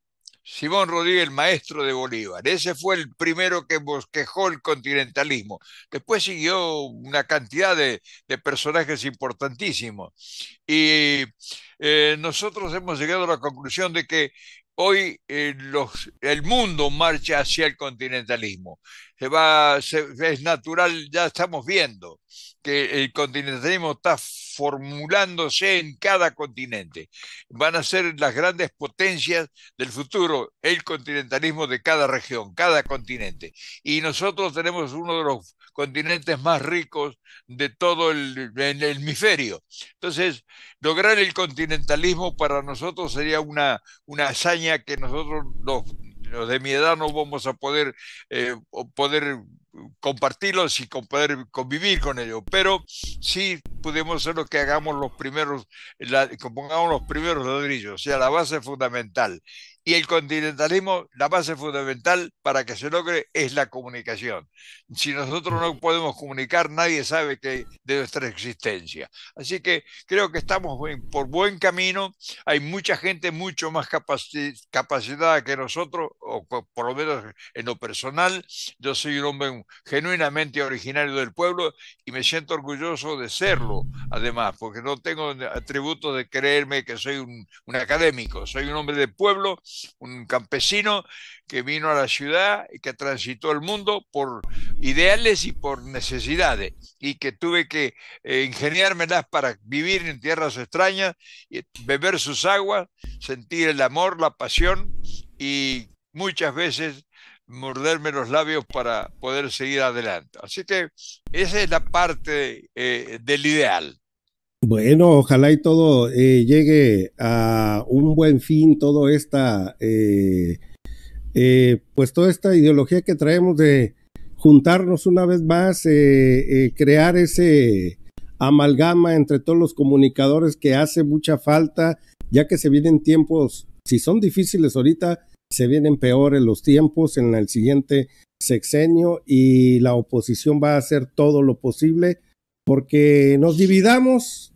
Simón Rodríguez, maestro de Bolívar. Ese fue el primero que bosquejó el continentalismo. Después siguió una cantidad de, personajes importantísimos. Y eh, nosotros hemos llegado a la conclusión de que hoy eh, el mundo marcha hacia el continentalismo va, es natural, ya estamos viendo que el continentalismo está formulándose en cada continente. Van a ser las grandes potencias del futuro, el continentalismo de cada región, cada continente. Y nosotros tenemos uno de los continentes más ricos de todo el, el hemisferio. Entonces, lograr el continentalismo para nosotros sería una, una hazaña que nosotros nos de mi edad no vamos a poder, eh, poder compartirlos y poder convivir con ellos, pero sí podemos ser los que hagamos los primeros, la, los primeros ladrillos, o sea, la base fundamental y el continentalismo, la base fundamental para que se logre es la comunicación. Si nosotros no podemos comunicar, nadie sabe que, de nuestra existencia. Así que creo que estamos por buen camino. Hay mucha gente mucho más capaci capacitada que nosotros, o por lo menos en lo personal. Yo soy un hombre genuinamente originario del pueblo y me siento orgulloso de serlo, además, porque no tengo atributos de creerme que soy un, un académico, soy un hombre de pueblo un campesino que vino a la ciudad y que transitó el mundo por ideales y por necesidades, y que tuve que eh, ingeniármelas para vivir en tierras extrañas, y beber sus aguas, sentir el amor, la pasión y muchas veces morderme los labios para poder seguir adelante. Así que esa es la parte eh, del ideal. Bueno, ojalá y todo eh, llegue a un buen fin, todo esta, eh, eh, pues toda esta ideología que traemos de juntarnos una vez más, crear ese amalgama entre todos los comunicadores que hace mucha falta, ya que se vienen tiempos, si son difíciles ahorita, se vienen peores los tiempos en el siguiente sexenio y la oposición va a hacer todo lo posible porque nos dividamos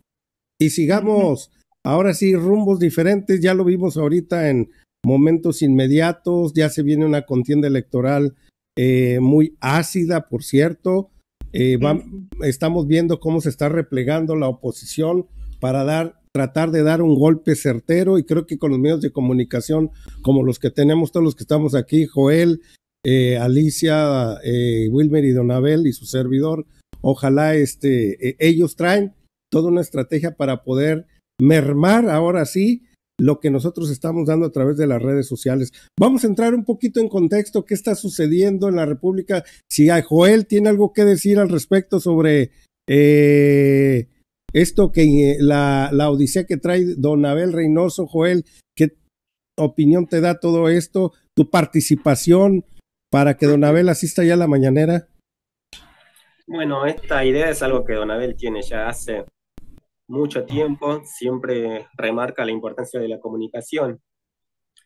y sigamos ahora sí rumbos diferentes. Ya lo vimos ahorita en momentos inmediatos, ya se viene una contienda electoral eh, muy ácida, por cierto. Eh, estamos viendo cómo se está replegando la oposición para dar tratar de dar un golpe certero y creo que con los medios de comunicación como los que tenemos todos los que estamos aquí, Joel, eh, Alicia, Wilmer y Donabel y su servidor, Ojalá este, e, ellos traen toda una estrategia para poder mermar ahora sí lo que nosotros estamos dando a través de las redes sociales. Vamos a entrar un poquito en contexto qué está sucediendo en la República. Si Joel tiene algo que decir al respecto sobre eh, esto que eh, la, la, odisea que trae Don Abel Reynoso, Joel, ¿qué opinión te da todo esto? ¿Tu participación para que Don Abel asista ya a la mañanera? Bueno, esta idea es algo que Don Abel tiene ya hace mucho tiempo, siempre remarca la importancia de la comunicación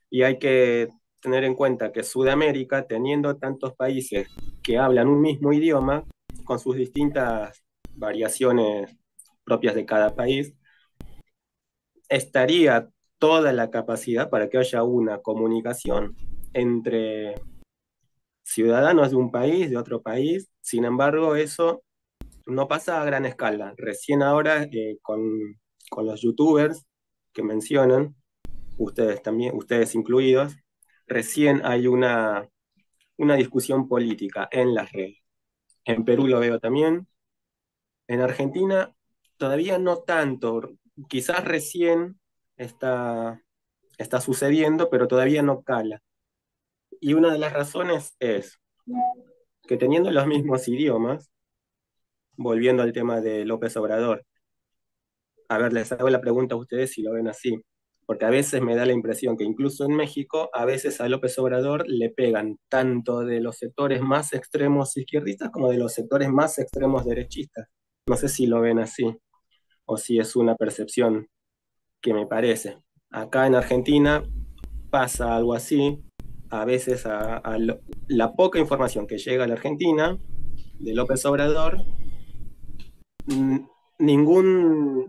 y hay que tener en cuenta que Sudamérica, teniendo tantos países que hablan un mismo idioma, con sus distintas variaciones propias de cada país, estaría toda la capacidad para que haya una comunicación entre ciudadanos de un país, de otro país, sin embargo, eso no pasa a gran escala. Recién ahora eh, con, los youtubers que mencionan, ustedes también, ustedes incluidos, recién hay una, una discusión política en las redes. En Perú lo veo también. En Argentina todavía no tanto. Quizás recién está, está sucediendo, pero todavía no cala. Y una de las razones es que teniendo los mismos idiomas, volviendo al tema de López Obrador, a ver, les hago la pregunta a ustedes si lo ven así, porque a veces me da la impresión que incluso en México, a veces a López Obrador le pegan tanto de los sectores más extremos izquierdistas como de los sectores más extremos derechistas. No sé si lo ven así o si es una percepción que me parece. Acá en Argentina pasa algo así, a veces a, la poca información que llega a la Argentina de López Obrador, ningún,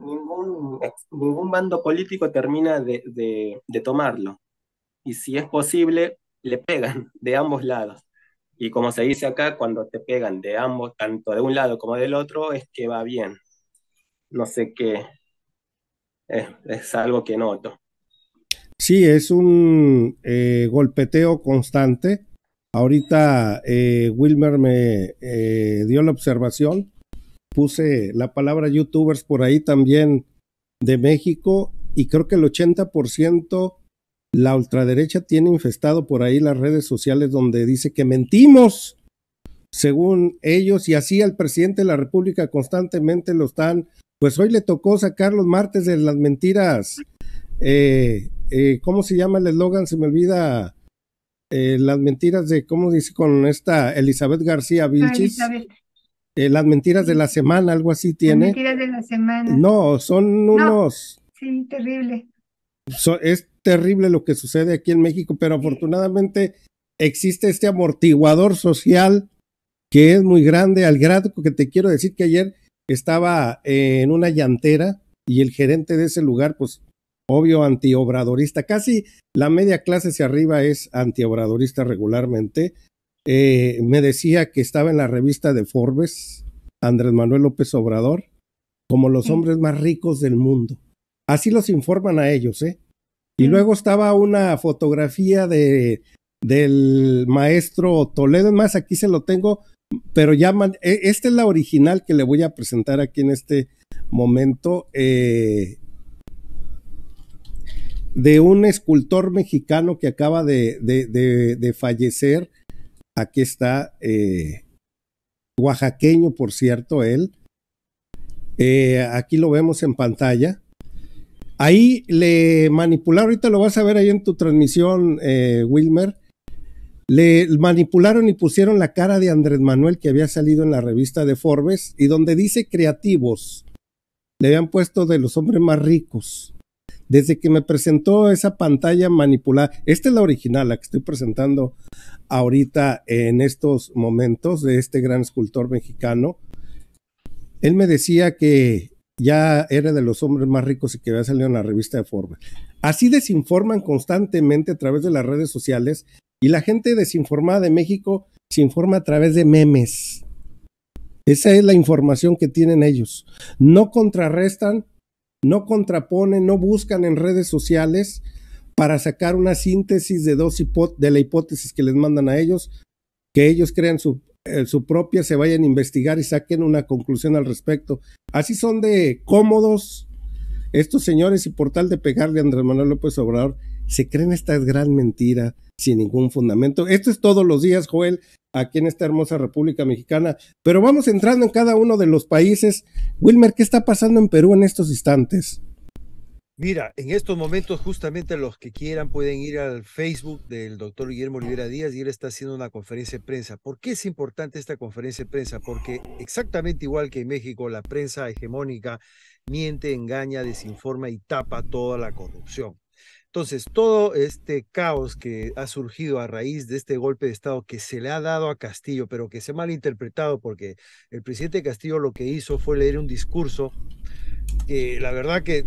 ningún, bando político termina de, tomarlo. Y si es posible, le pegan de ambos lados. Y como se dice acá, cuando te pegan de ambos, tanto de un lado como del otro, es que va bien. No sé qué. es algo que noto. Sí, es un eh, golpeteo constante. Ahorita eh, Wilmer me eh, dio la observación. Puse la palabra youtubers por ahí también de México y creo que el 80% la ultraderecha tiene infestado por ahí las redes sociales donde dice que mentimos según ellos y así al presidente de la República constantemente lo están. Pues hoy le tocó sacar los martes de las mentiras eh, ¿cómo se llama el eslogan? Se me olvida. Eh, las mentiras de, ¿cómo dice con esta Elizabeth García ah, Vilchis? Eh, las mentiras de la semana, algo así tiene. Las mentiras de la semana. No, son unos. Sí, terrible. es terrible lo que sucede aquí en México, pero afortunadamente existe este amortiguador social que es muy grande, al grado que te quiero decir que ayer estaba en una llantera y el gerente de ese lugar, pues obvio antiobradorista. Casi la media clase hacia arriba es antiobradorista regularmente. Eh, me decía que estaba en la revista de Forbes, Andrés Manuel López Obrador, como los hombres más ricos del mundo. Así los informan a ellos, ¿eh? Y luego estaba una fotografía de, del maestro Toledo, más aquí se lo tengo, pero ya, e, esta es la original que le voy a presentar aquí en este momento. Eh, de un escultor mexicano que acaba de, fallecer. Aquí está, eh, oaxaqueño, por cierto, él. Eh, aquí lo vemos en pantalla. Ahí le manipularon, ahorita lo vas a ver ahí en tu transmisión, eh, Wilmer. Le manipularon y pusieron la cara de Andrés Manuel que había salido en la revista de Forbes y donde dice creativos. Le habían puesto de los hombres más ricos. Desde que me presentó esa pantalla manipulada, esta es la original, la que estoy presentando ahorita en estos momentos de este gran escultor mexicano. Él me decía que ya era de los hombres más ricos y que había salido en la revista de Forbes. Así desinforman constantemente a través de las redes sociales y la gente desinformada de México se informa a través de memes. Esa es la información que tienen ellos. No contrarrestan no contraponen, no buscan en redes sociales para sacar una síntesis de de la hipótesis que les mandan a ellos, que ellos crean su, eh, su propia, se vayan a investigar y saquen una conclusión al respecto. Así son de cómodos estos señores y por tal de pegarle a Andrés Manuel López Obrador, se creen esta gran mentira sin ningún fundamento. Esto es todos los días, Joel, aquí en esta hermosa República Mexicana. Pero vamos entrando en cada uno de los países. Wilmer, ¿qué está pasando en Perú en estos instantes? Mira, en estos momentos justamente los que quieran pueden ir al Facebook del doctor Guillermo Rivera Díaz y él está haciendo una conferencia de prensa. ¿Por qué es importante esta conferencia de prensa? Porque exactamente igual que en México, la prensa hegemónica miente, engaña, desinforma y tapa toda la corrupción. Entonces, todo este caos que ha surgido a raíz de este golpe de Estado que se le ha dado a Castillo, pero que se ha malinterpretado porque el presidente Castillo lo que hizo fue leer un discurso que la verdad que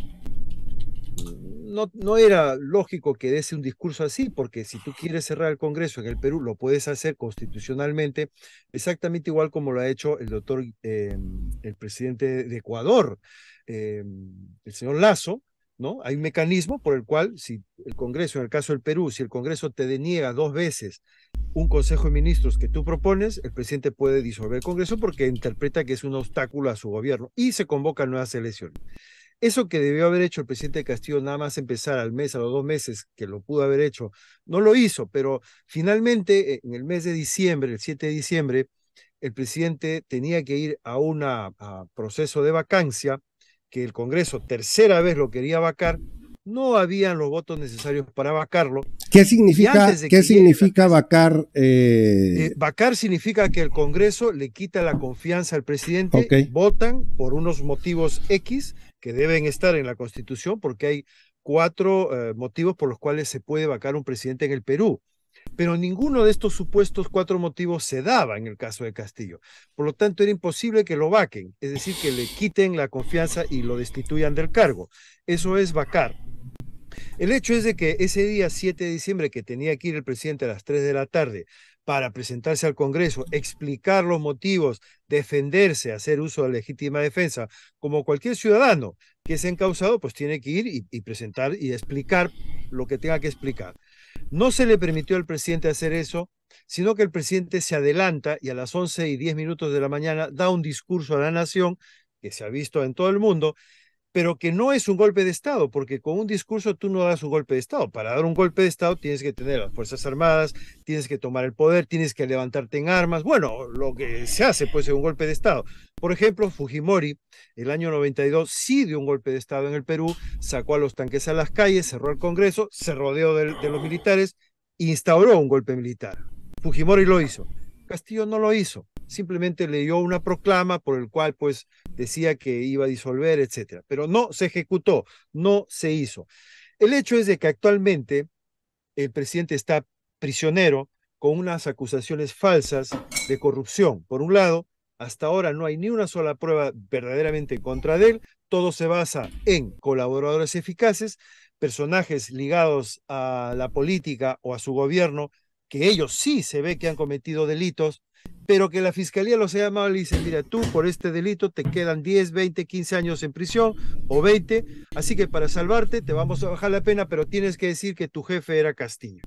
no, era lógico que dese un discurso así, porque si tú quieres cerrar el Congreso en el Perú, lo puedes hacer constitucionalmente, exactamente igual como lo ha hecho el doctor, eh, el presidente de Ecuador, eh, el señor Lazo, ¿no? Hay un mecanismo por el cual, si el Congreso, en el caso del Perú, si el Congreso te deniega dos veces un Consejo de Ministros que tú propones, el presidente puede disolver el Congreso porque interpreta que es un obstáculo a su gobierno y se a nuevas elecciones. Eso que debió haber hecho el presidente Castillo nada más empezar al mes, a los dos meses que lo pudo haber hecho, no lo hizo, pero finalmente eh, en el mes de diciembre, el 7 de diciembre, el presidente tenía que ir a un proceso de vacancia que el Congreso tercera vez lo quería vacar, no habían los votos necesarios para vacarlo. ¿Qué significa, ¿qué significa vacar? Eh, eh, vacar significa que el Congreso le quita la confianza al presidente, votan por unos motivos X que deben estar en la Constitución porque hay cuatro eh, motivos por los cuales se puede vacar un presidente en el Perú. Pero ninguno de estos supuestos cuatro motivos se daba en el caso de Castillo. Por lo tanto, era imposible que lo vaquen, es decir, que le quiten la confianza y lo destituyan del cargo. Eso es vacar. El hecho es de que ese día 7 de diciembre, que tenía que ir el presidente a las 3 de la tarde para presentarse al Congreso, explicar los motivos, defenderse, hacer uso de legítima defensa, como cualquier ciudadano que es encausado, pues tiene que ir y presentar y explicar lo que tenga que explicar. No se le permitió al presidente hacer eso, sino que el presidente se adelanta y a las 11 y 10 minutos de la mañana da un discurso a la nación que se ha visto en todo el mundo pero que no es un golpe de Estado, porque con un discurso tú no das un golpe de Estado. Para dar un golpe de Estado tienes que tener las Fuerzas Armadas, tienes que tomar el poder, tienes que levantarte en armas. Bueno, lo que se hace pues ser un golpe de Estado. Por ejemplo, Fujimori, el año 92, sí dio un golpe de Estado en el Perú, sacó a los tanques a las calles, cerró el Congreso, se rodeó de, de los militares, instauró un golpe militar. Fujimori lo hizo. Castillo no lo hizo, simplemente leyó una proclama por el cual pues decía que iba a disolver, etcétera, pero no se ejecutó, no se hizo. El hecho es de que actualmente el presidente está prisionero con unas acusaciones falsas de corrupción. Por un lado, hasta ahora no hay ni una sola prueba verdaderamente en contra de él, todo se basa en colaboradores eficaces, personajes ligados a la política o a su gobierno que ellos sí se ve que han cometido delitos, pero que la fiscalía los ha llamado y dice, mira, tú por este delito te quedan 10, 20, 15 años en prisión o 20, así que para salvarte te vamos a bajar la pena, pero tienes que decir que tu jefe era Castillo.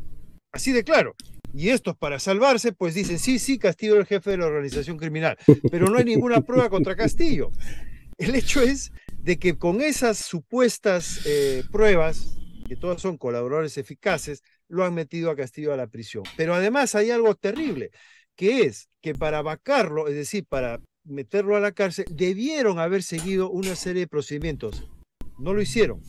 Así de claro. Y estos para salvarse, pues dicen, sí, sí, Castillo es el jefe de la organización criminal, pero no hay ninguna prueba contra Castillo. El hecho es de que con esas supuestas eh, pruebas, que todas son colaboradores eficaces, lo han metido a Castillo a la prisión. Pero además hay algo terrible, que es que para vacarlo, es decir, para meterlo a la cárcel, debieron haber seguido una serie de procedimientos. No lo hicieron.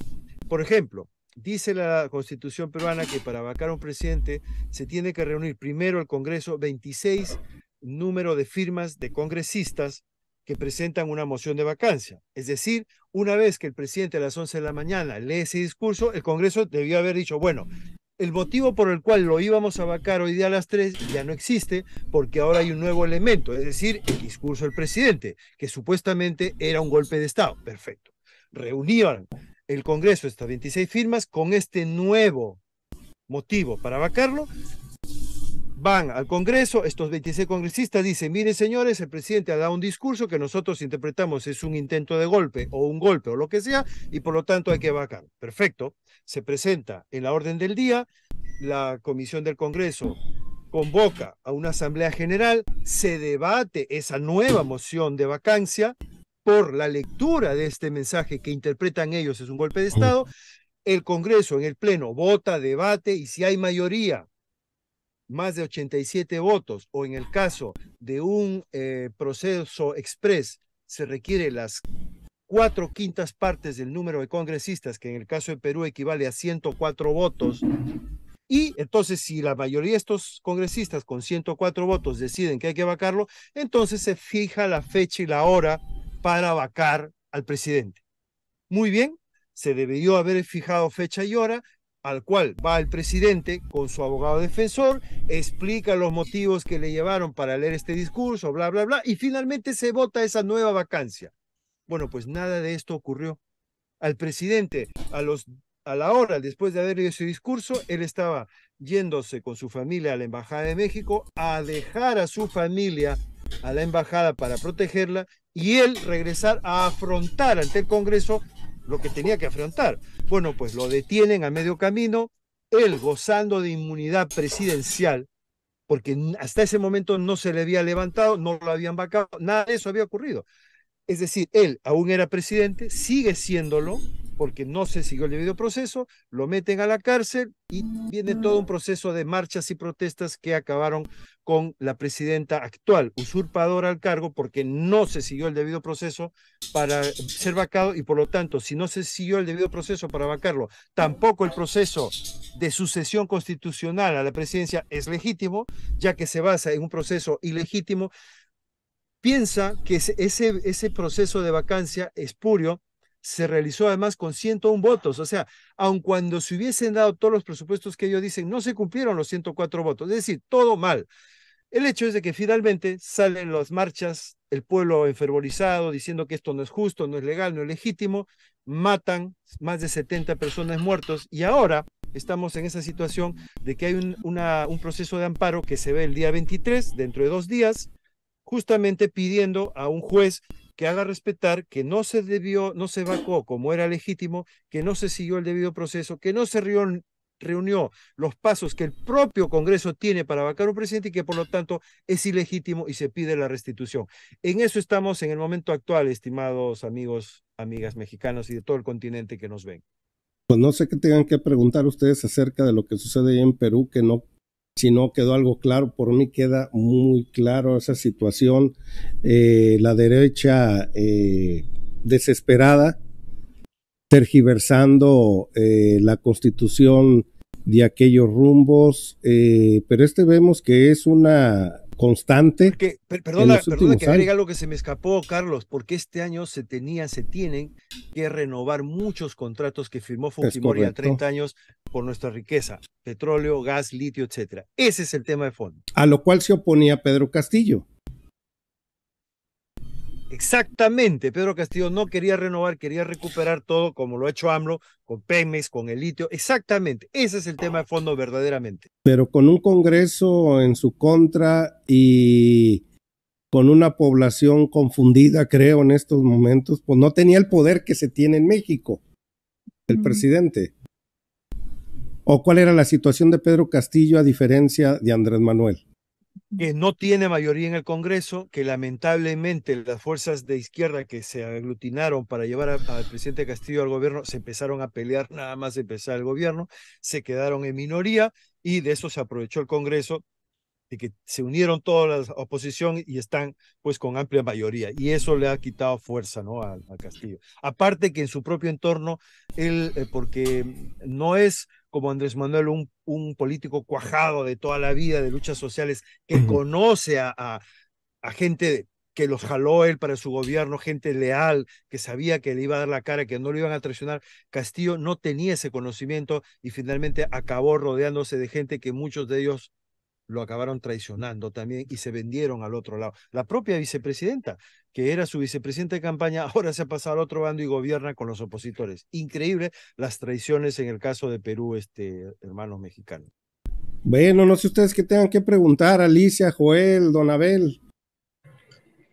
Por ejemplo, dice la constitución peruana que para vacar a un presidente se tiene que reunir primero el Congreso 26 número de firmas de congresistas que presentan una moción de vacancia. Es decir, una vez que el presidente a las 11 de la mañana lee ese discurso, el Congreso debió haber dicho, bueno, el motivo por el cual lo íbamos a vacar hoy día a las 3 ya no existe porque ahora hay un nuevo elemento, es decir, el discurso del presidente, que supuestamente era un golpe de Estado. Perfecto. Reunían el Congreso estas 26 firmas con este nuevo motivo para vacarlo. Van al Congreso, estos 26 congresistas dicen, mire señores, el presidente ha dado un discurso que nosotros interpretamos es un intento de golpe o un golpe o lo que sea, y por lo tanto hay que vacar. Perfecto se presenta en la orden del día, la Comisión del Congreso convoca a una Asamblea General, se debate esa nueva moción de vacancia por la lectura de este mensaje que interpretan ellos es un golpe de Estado, el Congreso en el Pleno vota, debate y si hay mayoría, más de 87 votos, o en el caso de un eh, proceso express, se requiere las cuatro quintas partes del número de congresistas, que en el caso de Perú equivale a 104 votos, y entonces, si la mayoría de estos congresistas con 104 votos deciden que hay que vacarlo, entonces se fija la fecha y la hora para vacar al presidente. Muy bien, se debió haber fijado fecha y hora, al cual va el presidente con su abogado defensor, explica los motivos que le llevaron para leer este discurso, bla, bla, bla, y finalmente se vota esa nueva vacancia. Bueno, pues nada de esto ocurrió. Al presidente, a, los, a la hora después de haber leído su discurso, él estaba yéndose con su familia a la Embajada de México a dejar a su familia a la Embajada para protegerla y él regresar a afrontar ante el Congreso lo que tenía que afrontar. Bueno, pues lo detienen a medio camino, él gozando de inmunidad presidencial, porque hasta ese momento no se le había levantado, no lo habían vacado, nada de eso había ocurrido. Es decir, él aún era presidente, sigue siéndolo, porque no se siguió el debido proceso, lo meten a la cárcel y viene todo un proceso de marchas y protestas que acabaron con la presidenta actual, usurpadora al cargo, porque no se siguió el debido proceso para ser vacado y por lo tanto, si no se siguió el debido proceso para vacarlo, tampoco el proceso de sucesión constitucional a la presidencia es legítimo, ya que se basa en un proceso ilegítimo. Piensa que ese, ese proceso de vacancia espurio se realizó además con 101 votos. O sea, aun cuando se hubiesen dado todos los presupuestos que ellos dicen, no se cumplieron los 104 votos. Es decir, todo mal. El hecho es de que finalmente salen las marchas, el pueblo enfervorizado diciendo que esto no es justo, no es legal, no es legítimo, matan más de 70 personas muertos y ahora estamos en esa situación de que hay un, un proceso de amparo que se ve el día 23, dentro de dos días, justamente pidiendo a un juez que haga respetar que no se debió, no se vacó como era legítimo, que no se siguió el debido proceso, que no se reunió los pasos que el propio Congreso tiene para vacar un presidente y que por lo tanto es ilegítimo y se pide la restitución. En eso estamos en el momento actual, estimados amigos, amigas mexicanos y de todo el continente que nos ven. Pues no sé qué tengan que preguntar ustedes acerca de lo que sucede en Perú, que no si no quedó algo claro, por mí queda muy claro esa situación, eh, la derecha eh, desesperada, tergiversando eh, la constitución de aquellos rumbos, pero este vemos que es una constante. perdona, perdona que agrega algo que se me escapó, Carlos, porque este año se tenían, se tienen que renovar muchos contratos que firmó Fujimori 30 años por nuestra riqueza, petróleo, gas, litio, etcétera. Ese es el tema de fondo. A lo cual se oponía Pedro Castillo. Exactamente, Pedro Castillo no quería renovar, quería recuperar todo como lo ha hecho AMLO con Pemex, con el litio, exactamente, ese es el tema de fondo verdaderamente. Pero con un Congreso en su contra y con una población confundida, creo, en estos momentos, pues no tenía el poder que se tiene en México, el presidente. ¿O cuál era la situación de Pedro Castillo a diferencia de Andrés Manuel? que no tiene mayoría en el Congreso, que lamentablemente las fuerzas de izquierda que se aglutinaron para llevar al presidente Castillo al gobierno se empezaron a pelear nada más de empezar el gobierno, se quedaron en minoría y de eso se aprovechó el Congreso, de que se unieron todas la oposición y están pues con amplia mayoría y eso le ha quitado fuerza ¿no? a, Castillo. Aparte que en su propio entorno, él, eh, porque no es como Andrés Manuel, un, político cuajado de toda la vida, de luchas sociales, que conoce a, a, a gente que los jaló él para su gobierno, gente leal, que sabía que le iba a dar la cara, que no lo iban a traicionar. Castillo no tenía ese conocimiento y finalmente acabó rodeándose de gente que muchos de ellos lo acabaron traicionando también y se vendieron al otro lado. La propia vicepresidenta, que era su vicepresidenta de campaña, ahora se ha pasado al otro bando y gobierna con los opositores. Increíble las traiciones en el caso de Perú, este, hermano mexicano. Bueno, no sé ustedes qué tengan que preguntar, Alicia, Joel, Don Abel.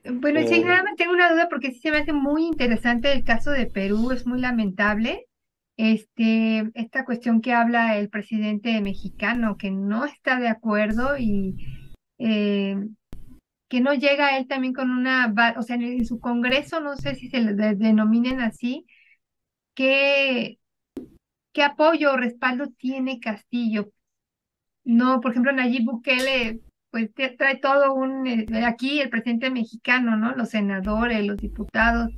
Bueno, oh. nada tengo una duda porque sí se me hace muy interesante el caso de Perú, es muy lamentable este, esta cuestión que habla el presidente mexicano, que no está de acuerdo y eh, que no llega él también con una, o sea, en su Congreso, no sé si se le denominen así, qué qué apoyo o respaldo tiene Castillo. No, por ejemplo, Nayib Bukele, pues trae todo un, eh, aquí el presidente mexicano, ¿no? Los senadores, los diputados,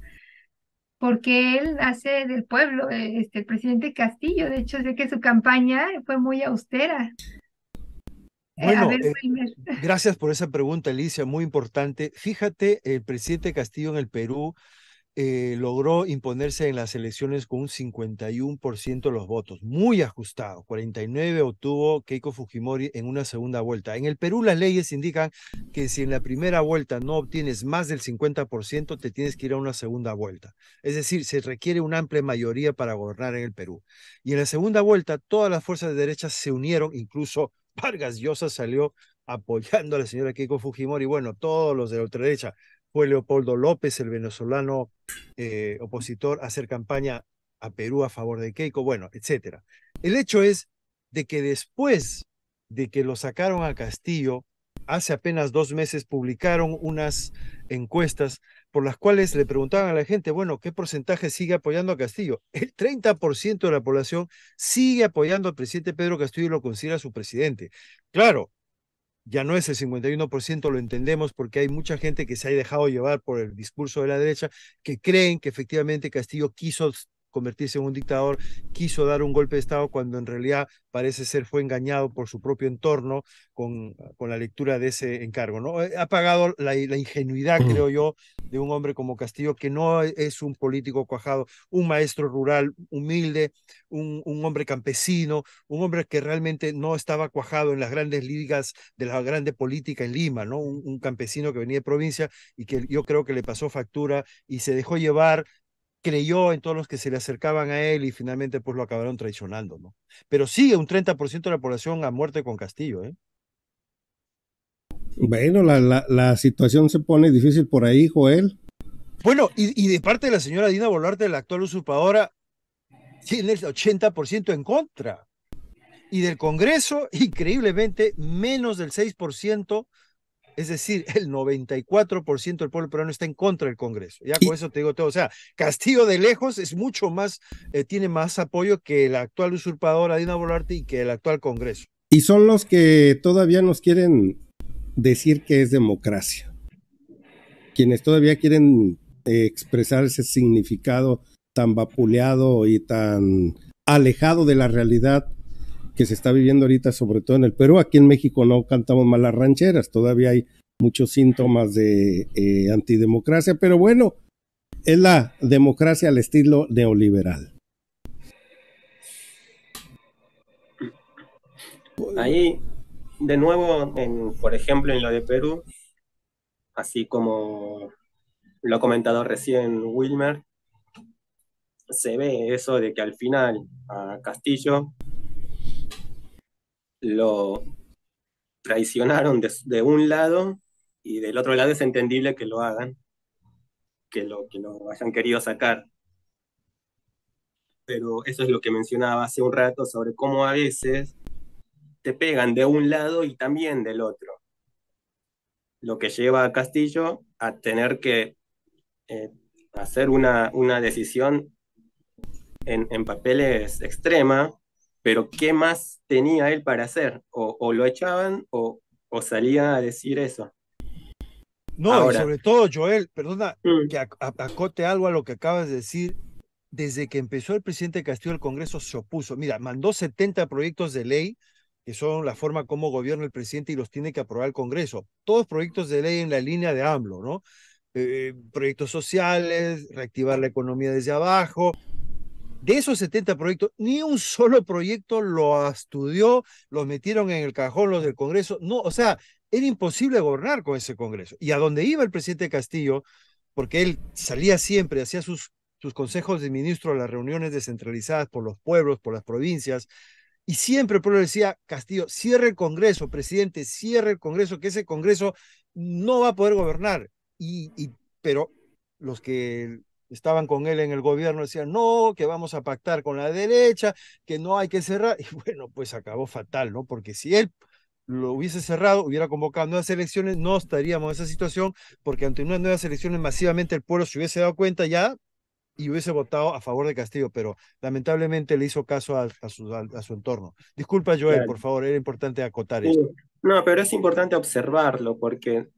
porque él hace del pueblo, eh, este, el presidente Castillo, de hecho sé que su campaña fue muy austera. Eh, bueno, eh, gracias por esa pregunta, Alicia, muy importante. Fíjate, el presidente Castillo en el Perú eh, logró imponerse en las elecciones con un 51% de los votos, muy ajustado. 49 obtuvo Keiko Fujimori en una segunda vuelta. En el Perú las leyes indican que si en la primera vuelta no obtienes más del 50%, te tienes que ir a una segunda vuelta. Es decir, se requiere una amplia mayoría para gobernar en el Perú. Y en la segunda vuelta todas las fuerzas de derecha se unieron, incluso Vargas Llosa salió apoyando a la señora Keiko Fujimori. Bueno, todos los de la ultraderecha, fue Leopoldo López, el venezolano eh, opositor, a hacer campaña a Perú a favor de Keiko, bueno, etc. El hecho es de que después de que lo sacaron a Castillo, hace apenas dos meses publicaron unas encuestas por las cuales le preguntaban a la gente, bueno, ¿qué porcentaje sigue apoyando a Castillo? El 30% de la población sigue apoyando al presidente Pedro Castillo y lo considera su presidente. Claro, ya no es el 51%, lo entendemos porque hay mucha gente que se ha dejado llevar por el discurso de la derecha, que creen que efectivamente Castillo quiso convertirse en un dictador, quiso dar un golpe de Estado cuando en realidad parece ser fue engañado por su propio entorno con, con la lectura de ese encargo. ¿no? Eh, ha pagado la, ingenuidad, creo yo, de un hombre como Castillo, que no es un político cuajado, un maestro rural humilde, un, un hombre campesino, un hombre que realmente no estaba cuajado en las grandes ligas de la grande política en Lima, ¿no? un campesino que venía de provincia y que yo creo que le pasó factura y se dejó llevar creyó en todos los que se le acercaban a él y finalmente pues lo acabaron traicionando, ¿no? Pero sigue un 30% de la población a muerte con Castillo, ¿eh? Bueno, la, situación se pone difícil por ahí, Joel. Bueno, y, y de parte de la señora Dina Boluarte, la actual usurpadora, tiene el 80% en contra. Y del Congreso, increíblemente, menos del 6% es decir, el 94% del pueblo peruano está en contra del Congreso. Ya con eso te digo todo. O sea, Castillo de lejos es mucho más, eh, tiene más apoyo que la actual usurpadora Dina Boluarte y que el actual Congreso. Y son los que todavía nos quieren decir que es democracia. Quienes todavía quieren eh, expresar ese significado tan vapuleado y tan alejado de la realidad que se está viviendo ahorita, sobre todo en el Perú. Aquí en México no cantamos malas rancheras, todavía hay muchos síntomas de eh, antidemocracia, pero bueno, es la democracia al estilo neoliberal. Ahí, de nuevo, por ejemplo, en lo de Perú, así como lo ha comentado recién Wilmer, se ve eso de que al final Castillo lo traicionaron de, un lado y del otro lado es entendible que lo hagan, que lo, que lo hayan querido sacar. Pero eso es lo que mencionaba hace un rato sobre cómo a veces te pegan de un lado y también del otro. Lo que lleva a Castillo a tener que eh, hacer una, una decisión en papeles extrema, pero ¿qué más tenía él para hacer? O, lo echaban o, o, salía a decir eso. No, sobre todo, Joel, perdona mm. que acote algo a lo que acabas de decir. Desde que empezó el presidente Castillo, el Congreso se opuso. Mira, mandó 70 proyectos de ley, que son la forma como gobierna el presidente y los tiene que aprobar el Congreso. Todos proyectos de ley en la línea de AMLO, ¿no? Eh, eh, proyectos sociales, reactivar la economía desde abajo, de esos 70 proyectos, ni un solo proyecto lo estudió, lo metieron en el cajón los del Congreso. No, o sea, era imposible gobernar con ese Congreso. Y a donde iba el presidente Castillo, porque él salía siempre, hacía sus, sus consejos de ministro a las reuniones descentralizadas por los pueblos, por las provincias, y siempre el Pueblo decía, Castillo, cierre el Congreso, presidente, cierre el Congreso, que ese Congreso no va a poder gobernar. y pero los que estaban con él en el gobierno decían, no, que vamos a pactar con la derecha, que no hay que cerrar. Y bueno, pues acabó fatal, ¿no? Porque si él lo hubiese cerrado, hubiera convocado nuevas elecciones, no estaríamos en esa situación, porque ante unas nuevas elecciones masivamente el pueblo se hubiese dado cuenta ya y hubiese votado a favor de Castillo, pero lamentablemente le hizo caso a, su, a su, entorno. Disculpa, Joel, por favor, era importante acotar eso No, pero es importante observarlo porque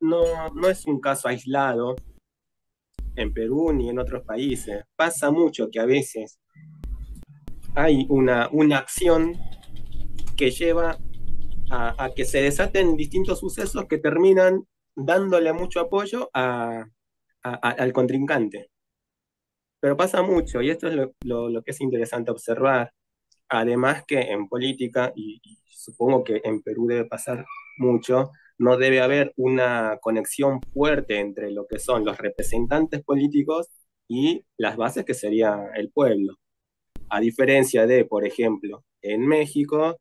no, no es un caso aislado, en Perú ni en otros países. Pasa mucho que a veces hay una, una acción que lleva a, que se desaten distintos sucesos que terminan dándole mucho apoyo a, al contrincante. Pero pasa mucho, y esto es lo, que es interesante observar. Además que en política, y supongo que en Perú debe pasar mucho, no debe haber una conexión fuerte entre lo que son los representantes políticos y las bases que sería el pueblo. A diferencia de, por ejemplo, en México,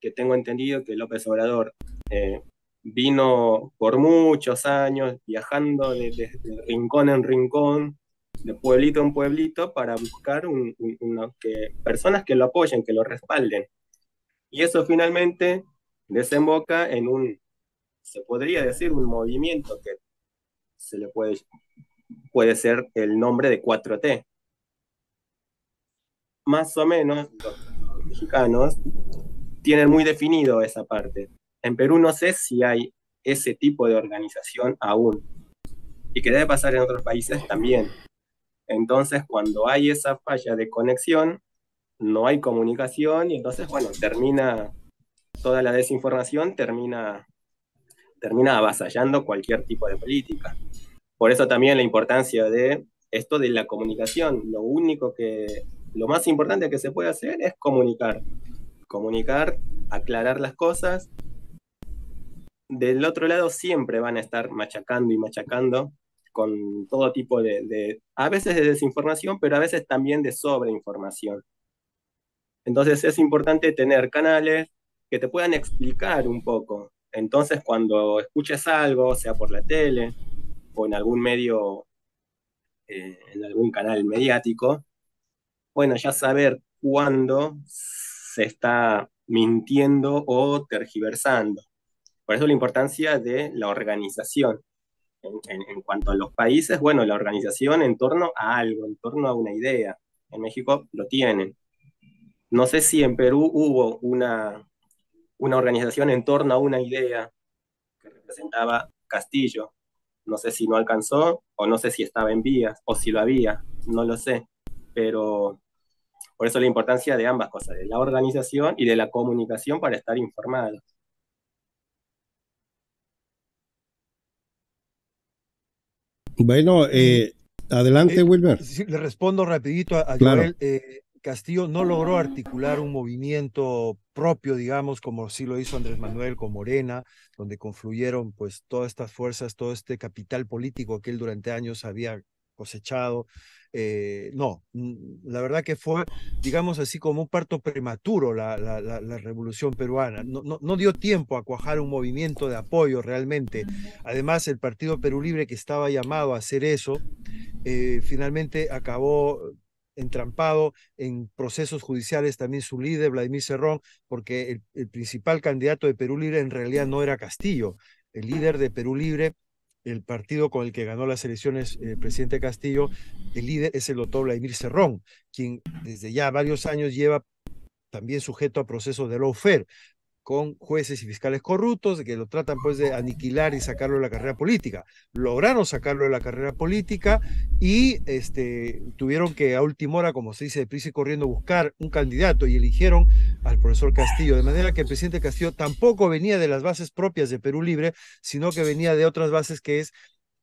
que tengo entendido que López Obrador eh, vino por muchos años viajando de, rincón en rincón, de pueblito en pueblito, para buscar personas que lo apoyen, que lo respalden. Y eso finalmente desemboca en un se podría decir un movimiento que se le puede, puede ser el nombre de 4T. Más o menos los mexicanos tienen muy definido esa parte. En Perú no sé si hay ese tipo de organización aún y que debe pasar en otros países también. Entonces, cuando hay esa falla de conexión, no hay comunicación y entonces, bueno, termina toda la desinformación, termina termina avasallando cualquier tipo de política. Por eso también la importancia de esto de la comunicación. Lo único que, lo más importante que se puede hacer es comunicar. Comunicar, aclarar las cosas. Del otro lado siempre van a estar machacando y machacando con todo tipo de, de a veces de desinformación, pero a veces también de sobreinformación. Entonces es importante tener canales que te puedan explicar un poco entonces, cuando escuches algo, sea por la tele o en algún medio, eh, en algún canal mediático, bueno, ya saber cuándo se está mintiendo o tergiversando. Por eso la importancia de la organización. en, cuanto a los países, bueno, la organización en torno a algo, en torno a una idea. En México lo tienen. No sé si en Perú hubo una una organización en torno a una idea que representaba Castillo. No sé si no alcanzó o no sé si estaba en vías o si lo había, no lo sé, pero por eso la importancia de ambas cosas, de la organización y de la comunicación para estar informados. Bueno, eh, mm. adelante, eh, Wilmer. le respondo rapidito a, eh, Castillo no logró articular un movimiento propio, digamos, como sí lo hizo Andrés Manuel con Morena, donde confluyeron pues todas estas fuerzas, todo este capital político que él durante años había cosechado. Eh, no, mm, la verdad que fue, digamos así, como un parto prematuro la, revolución peruana. No, dio tiempo a cuajar un movimiento de apoyo realmente. Además, el Partido Perú Libre, que estaba llamado a hacer eso, eh, finalmente acabó entrampado en procesos judiciales también su líder, Vladimir Serrón, porque el, principal candidato de Perú Libre en realidad no era Castillo. El líder de Perú Libre el partido con el que ganó las elecciones el eh, presidente Castillo, el líder es el doctor Vladimir Serrón, quien desde ya varios años lleva también sujeto a procesos de lawfare con jueces y fiscales corruptos que lo tratan pues de aniquilar y sacarlo de la carrera política. Lograron sacarlo de la carrera política y este, tuvieron que a última hora, como se dice, prisa y corriendo buscar un candidato y eligieron al profesor Castillo. De manera que el presidente Castillo tampoco venía de las bases propias de Perú Libre, sino que venía de otras bases que es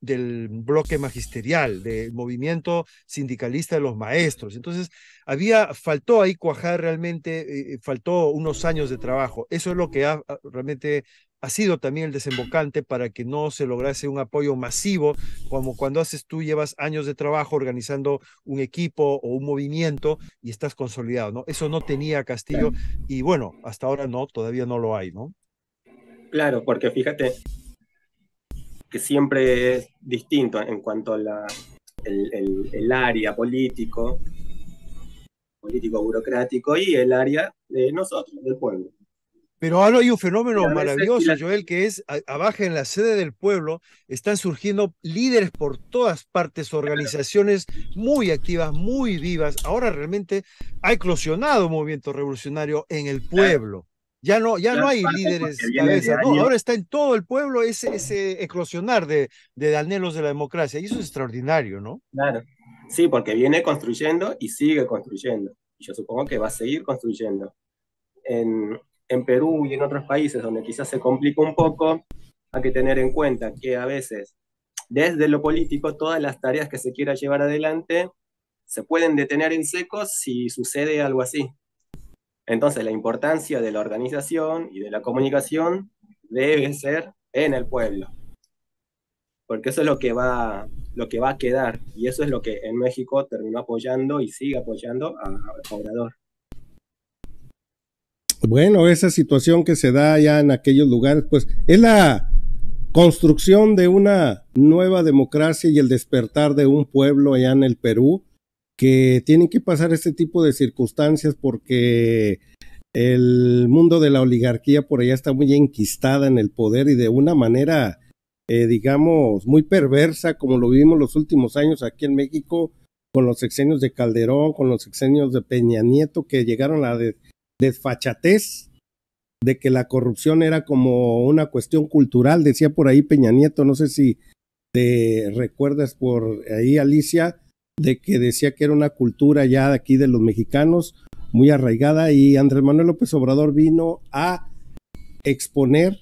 del bloque magisterial, del movimiento sindicalista de los maestros. Entonces, había, faltó ahí cuajar realmente, eh, faltó unos años de trabajo. Eso es lo que ha, realmente ha sido también el desembocante para que no se lograse un apoyo masivo, como cuando haces tú llevas años de trabajo organizando un equipo o un movimiento y estás consolidado, ¿no? Eso no tenía Castillo y bueno, hasta ahora no, todavía no lo hay, ¿no? Claro, porque fíjate, que siempre es distinto en cuanto al la el, área político, político burocrático y el área de nosotros, del pueblo. Pero ahora hay un fenómeno maravilloso, Joel, que es abajo en la sede del pueblo están surgiendo líderes por todas partes, organizaciones muy activas, muy vivas. Ahora realmente ha eclosionado un movimiento revolucionario en el pueblo. Ya no, ya no hay líderes ahora está en todo el pueblo ese, ese eclosionar de, de anhelos de la democracia, y eso es extraordinario, ¿no? Claro, sí, porque viene construyendo y sigue construyendo, y yo supongo que va a seguir construyendo. En, en Perú y en otros países donde quizás se complica un poco, hay que tener en cuenta que a veces, desde lo político, todas las tareas que se quiera llevar adelante se pueden detener en seco si sucede algo así. Entonces, la importancia de la organización y de la comunicación debe ser en el pueblo, porque eso es lo que va, lo que va a quedar, y eso es lo que en México terminó apoyando y sigue apoyando a, Obrador. Bueno, esa situación que se da ya en aquellos lugares, pues es la construcción de una nueva democracia y el despertar de un pueblo allá en el Perú que tienen que pasar este tipo de circunstancias porque el mundo de la oligarquía por allá está muy enquistada en el poder y de una manera, eh, digamos, muy perversa, como lo vivimos los últimos años aquí en México, con los exenios de Calderón, con los exenios de Peña Nieto, que llegaron a la desfachatez de que la corrupción era como una cuestión cultural, decía por ahí Peña Nieto, no sé si te recuerdas por ahí, Alicia, de que decía que era una cultura ya de aquí de los mexicanos muy arraigada y Andrés Manuel López Obrador vino a exponer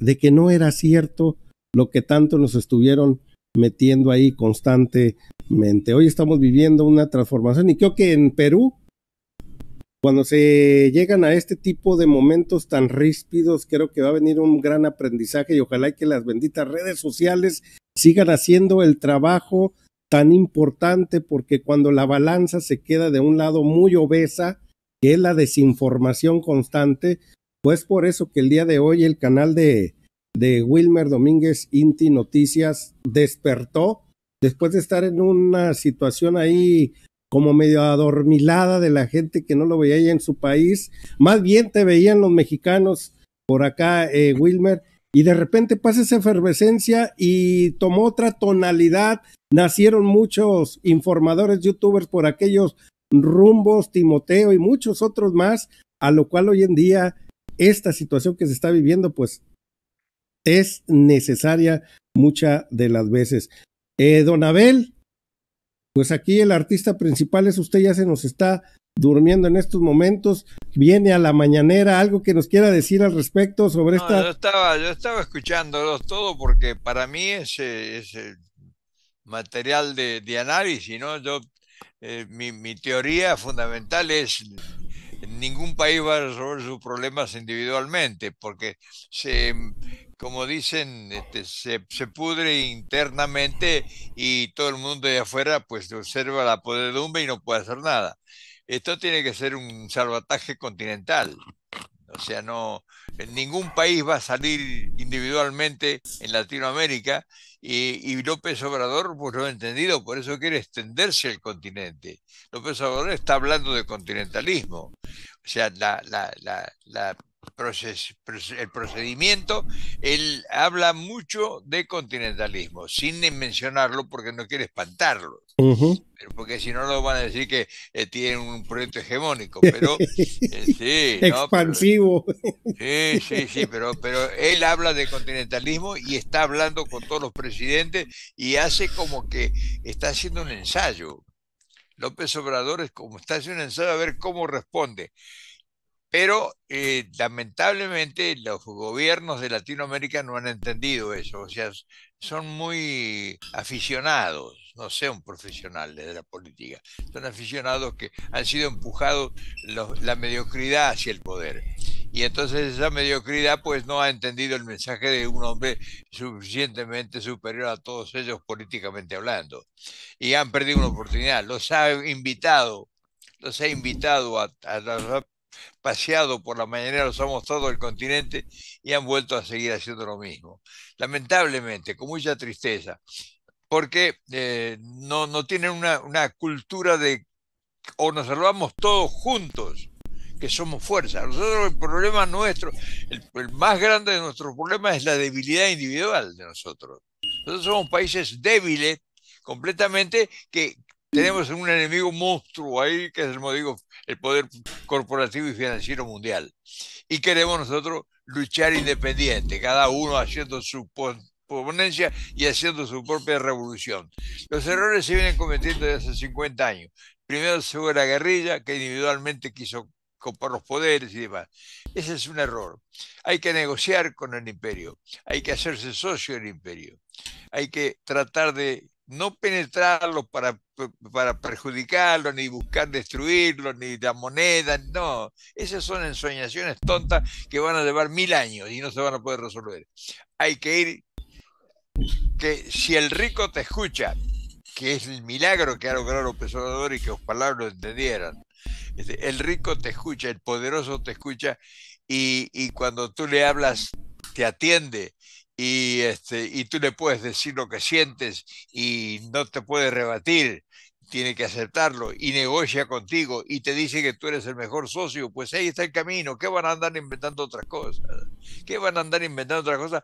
de que no era cierto lo que tanto nos estuvieron metiendo ahí constantemente. Hoy estamos viviendo una transformación y creo que en Perú, cuando se llegan a este tipo de momentos tan ríspidos, creo que va a venir un gran aprendizaje y ojalá que las benditas redes sociales sigan haciendo el trabajo tan importante porque cuando la balanza se queda de un lado muy obesa, que es la desinformación constante, pues por eso que el día de hoy el canal de, de Wilmer Domínguez Inti Noticias despertó después de estar en una situación ahí como medio adormilada de la gente que no lo veía en su país. Más bien te veían los mexicanos por acá, eh, Wilmer, y de repente pasa esa efervescencia y tomó otra tonalidad nacieron muchos informadores, youtubers por aquellos rumbos, Timoteo y muchos otros más, a lo cual hoy en día esta situación que se está viviendo, pues es necesaria muchas de las veces. Eh, don Abel, pues aquí el artista principal es usted, ya se nos está durmiendo en estos momentos, viene a la mañanera, algo que nos quiera decir al respecto sobre esta... Yo estaba, yo estaba escuchándolos todo porque para mí es, eh, es material de, análisis, ¿no? Yo, eh, mi, teoría fundamental es ningún país va a resolver sus problemas individualmente, porque se, como dicen, este, se, pudre internamente y todo el mundo de afuera pues observa la podredumbre y no puede hacer nada. Esto tiene que ser un salvataje continental. O sea, no, en ningún país va a salir individualmente en Latinoamérica eh, y, López Obrador pues lo ha entendido, por eso quiere extenderse el continente. López Obrador está hablando de continentalismo. O sea, la el procedimiento, él habla mucho de continentalismo, sin mencionarlo porque no quiere espantarlo. Porque si no, lo van a decir que eh, tiene un proyecto hegemónico, eh, pero expansivo. sí, sí, sí, pero, pero él habla de continentalismo y está hablando con todos los presidentes y hace como que está haciendo un ensayo. López Obrador es como está haciendo un ensayo a ver cómo responde. Pero eh, lamentablemente los gobiernos de Latinoamérica no han entendido eso, o sea, son muy aficionados, no sean profesionales de la política, son aficionados que han sido empujados la mediocridad hacia el poder. Y entonces esa mediocridad pues no ha entendido el mensaje de un hombre suficientemente superior a todos ellos políticamente hablando. Y han perdido una oportunidad, los ha invitado los he invitado a, a, paseado por la mañana los somos todo el continente y han vuelto a seguir haciendo lo mismo. Lamentablemente, con mucha tristeza, porque eh, no, no, tienen una, cultura de o nos salvamos todos juntos que somos fuerza. Nosotros el problema nuestro, el, más grande de nuestros problemas es la debilidad individual de nosotros. Nosotros somos países débiles completamente que tenemos un enemigo monstruo ahí que es el, modigo digo, el poder corporativo y financiero mundial. Y queremos nosotros luchar independiente, cada uno haciendo su ponencia y haciendo su propia revolución. Los errores se vienen cometiendo desde hace 50 años. Primero se fue la guerrilla, que individualmente quiso comprar los poderes y demás. Ese es un error. Hay que negociar con el imperio, hay que hacerse socio del imperio, hay que tratar de no penetrarlo para para perjudicarlo, ni buscar destruirlo, ni la moneda, no. Esas son ensoñaciones tontas que van a llevar mil años y no se van a poder resolver. Hay que ir, que si el rico te escucha, que es el milagro que ha logrado López Obrador y que palabras lo entendieran, este, el rico te escucha, el poderoso te escucha y, y cuando tú le hablas te atiende y, este, y tú le puedes decir lo que sientes y no te puede rebatir, tiene que aceptarlo y negocia contigo y te dice que tú eres el mejor socio, pues ahí está el camino, ¿qué van a andar inventando otras cosas? ¿Qué van a andar inventando otras cosas?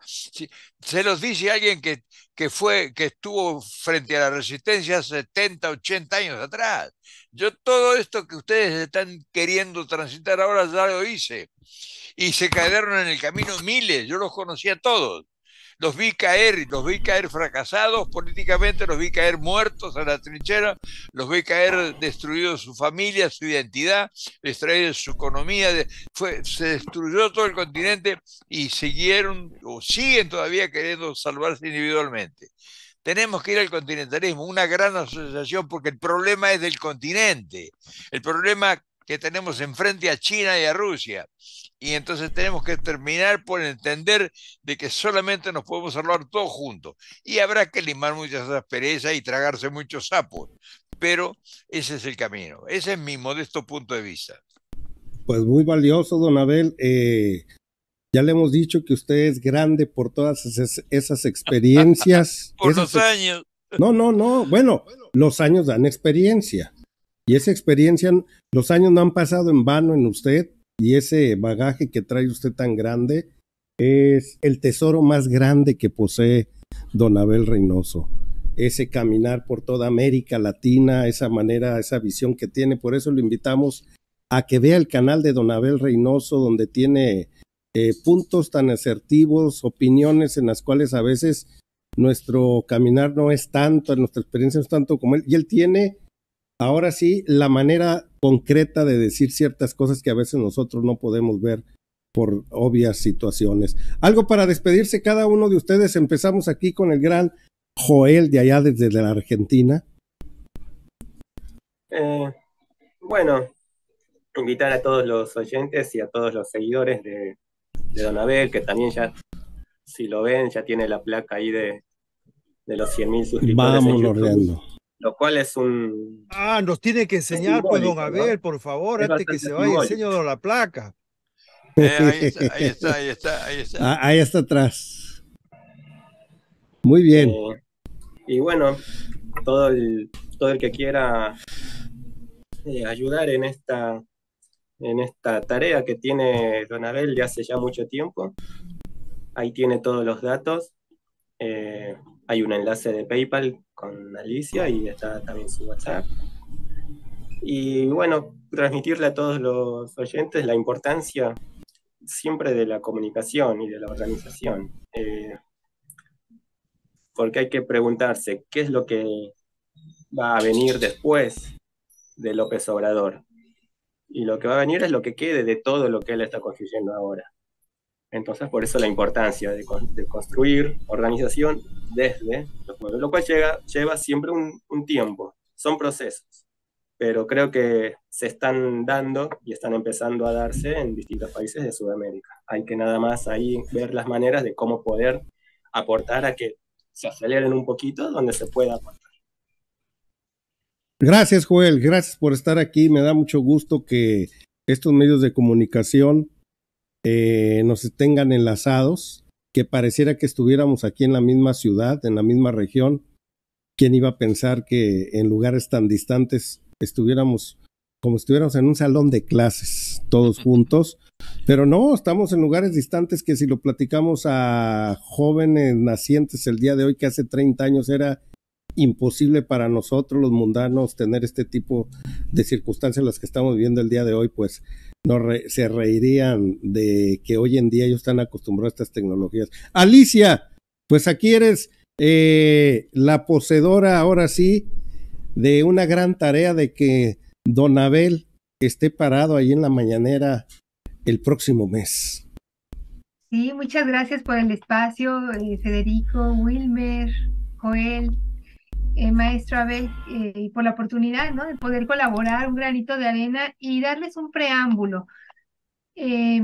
se los dice alguien que, que, fue, que estuvo frente a la resistencia 70, 80 años atrás. Yo todo esto que ustedes están queriendo transitar ahora ya lo hice y se quedaron en el camino miles, yo los conocía todos los vi caer, los vi caer fracasados políticamente, los vi caer muertos a la trinchera, los vi caer destruidos su familia, su identidad, destruidos su economía, se destruyó todo el continente y siguieron o siguen todavía queriendo salvarse individualmente. Tenemos que ir al continentalismo, una gran asociación, porque el problema es del continente. El problema que tenemos enfrente a China y a Rusia y entonces tenemos que terminar por entender de que solamente nos podemos hablar todos juntos. Y habrá que limar muchas asperezas y tragarse muchos sapos, pero ese es el camino. Ese es mi modesto punto de vista. Pues muy valioso, don Abel. Eh, ya le hemos dicho que usted es grande por todas esas, experiencias. por los años. No, no, no. bueno, los años dan experiencia. Y esa experiencia, los años no han pasado en vano en usted y ese bagaje que trae usted tan grande es el tesoro más grande que posee don Abel Reynoso. Ese caminar por toda América Latina, esa manera, esa visión que tiene. Por eso lo invitamos a que vea el canal de don Abel Reynoso, donde tiene eh, puntos tan asertivos, opiniones en las cuales a veces nuestro caminar no es tanto, nuestra experiencia no es tanto como él. Y él tiene ahora sí, la manera concreta de decir ciertas cosas que a veces nosotros no podemos ver por obvias situaciones. Algo para despedirse cada uno de ustedes. Empezamos aquí con el gran Joel de allá desde la Argentina. Eh, bueno, invitar a todos los oyentes y a todos los seguidores de, Don Abel, que también ya, si lo ven, ya tiene la placa ahí de, los los mil suscriptores. Vamos lo cual es un... Ah, nos tiene que enseñar, pues, don Abel, por favor, antes que se vaya, enseñando la placa. Eh, ahí, está, ahí está, ahí está, ahí está. Ah, atrás. Muy bien. y bueno, todo el, todo el que quiera eh, ayudar en esta, en esta tarea que tiene Don Abel de hace ya mucho tiempo, ahí tiene todos los datos. Eh, hay un enlace de PayPal con Alicia y está también su WhatsApp. Y bueno, transmitirle a todos los oyentes la importancia siempre de la comunicación y de la organización. Eh, porque hay que preguntarse qué es lo que va a venir después de López Obrador. Y lo que va a venir es lo que quede de todo lo que él está construyendo ahora. Entonces, por eso la importancia de, construir organización desde los pueblos, lo cual llega, lleva siempre un, un tiempo, son procesos, pero creo que se están dando y están empezando a darse en distintos países de Sudamérica. Hay que nada más ahí ver las maneras de cómo poder aportar a que se aceleren un poquito donde se pueda aportar. Gracias, Joel. Gracias por estar aquí. Me da mucho gusto que estos medios de comunicación eh, nos tengan enlazados, que pareciera que estuviéramos aquí en la misma ciudad, en la misma región. ¿Quién iba a pensar que en lugares tan distantes estuviéramos como estuviéramos en un salón de clases, todos juntos? Pero no, estamos en lugares distantes que si lo platicamos a jóvenes nacientes el día de hoy, que hace 30 años era imposible para nosotros los mundanos tener este tipo de circunstancias las que estamos viviendo el día de hoy, pues no se reirían de que hoy en día ellos están acostumbrados a estas tecnologías. Alicia, pues aquí eres eh, la poseedora ahora sí de una gran tarea de que Don Abel esté parado ahí en la mañanera el próximo mes. Sí, muchas gracias por el espacio, eh, Federico, Wilmer, Joel, eh, maestro Abel, eh, y por la oportunidad ¿no? de poder colaborar, un granito de arena y darles un preámbulo. Eh,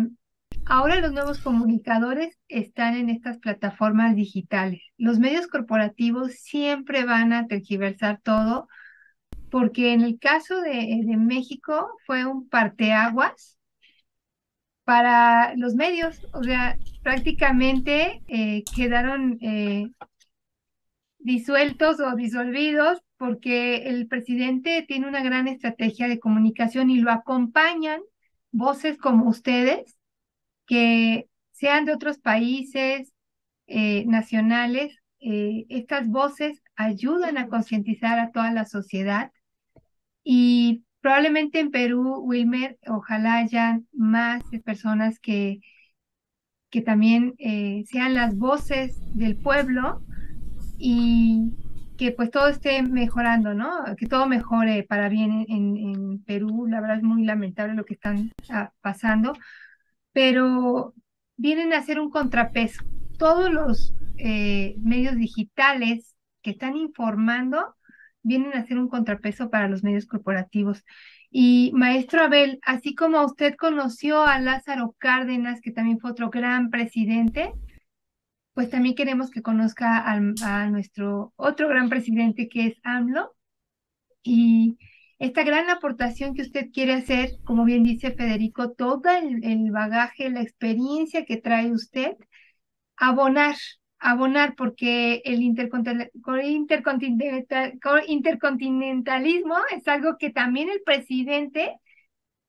ahora los nuevos comunicadores están en estas plataformas digitales. Los medios corporativos siempre van a tergiversar todo, porque en el caso de, de México fue un parteaguas para los medios, o sea, prácticamente quedaron disueltos o disolvidos porque el presidente tiene una gran estrategia de comunicación y lo acompañan voces como ustedes, que sean de otros países, eh, nacionales, eh, estas voces ayudan a concientizar a toda la sociedad y probablemente en Perú, Wilmer, ojalá haya más personas que, que también eh, sean las voces del pueblo y que pues todo esté mejorando, ¿no? Que todo mejore para bien en, Perú. La verdad es muy lamentable lo que están ah, pasando, pero vienen a hacer un contrapeso. Todos los eh, medios digitales que están informando vienen a hacer un contrapeso para los medios corporativos. Y maestro Abel, así como usted conoció a Lázaro Cárdenas, que también fue otro gran presidente, pues también queremos que conozca a nuestro otro gran presidente que es AMLO y esta gran aportación que usted quiere hacer, como bien dice Federico, todo el, bagaje, la experiencia que trae usted, abonar, abonar, porque el intercontinentalismo es algo que también el presidente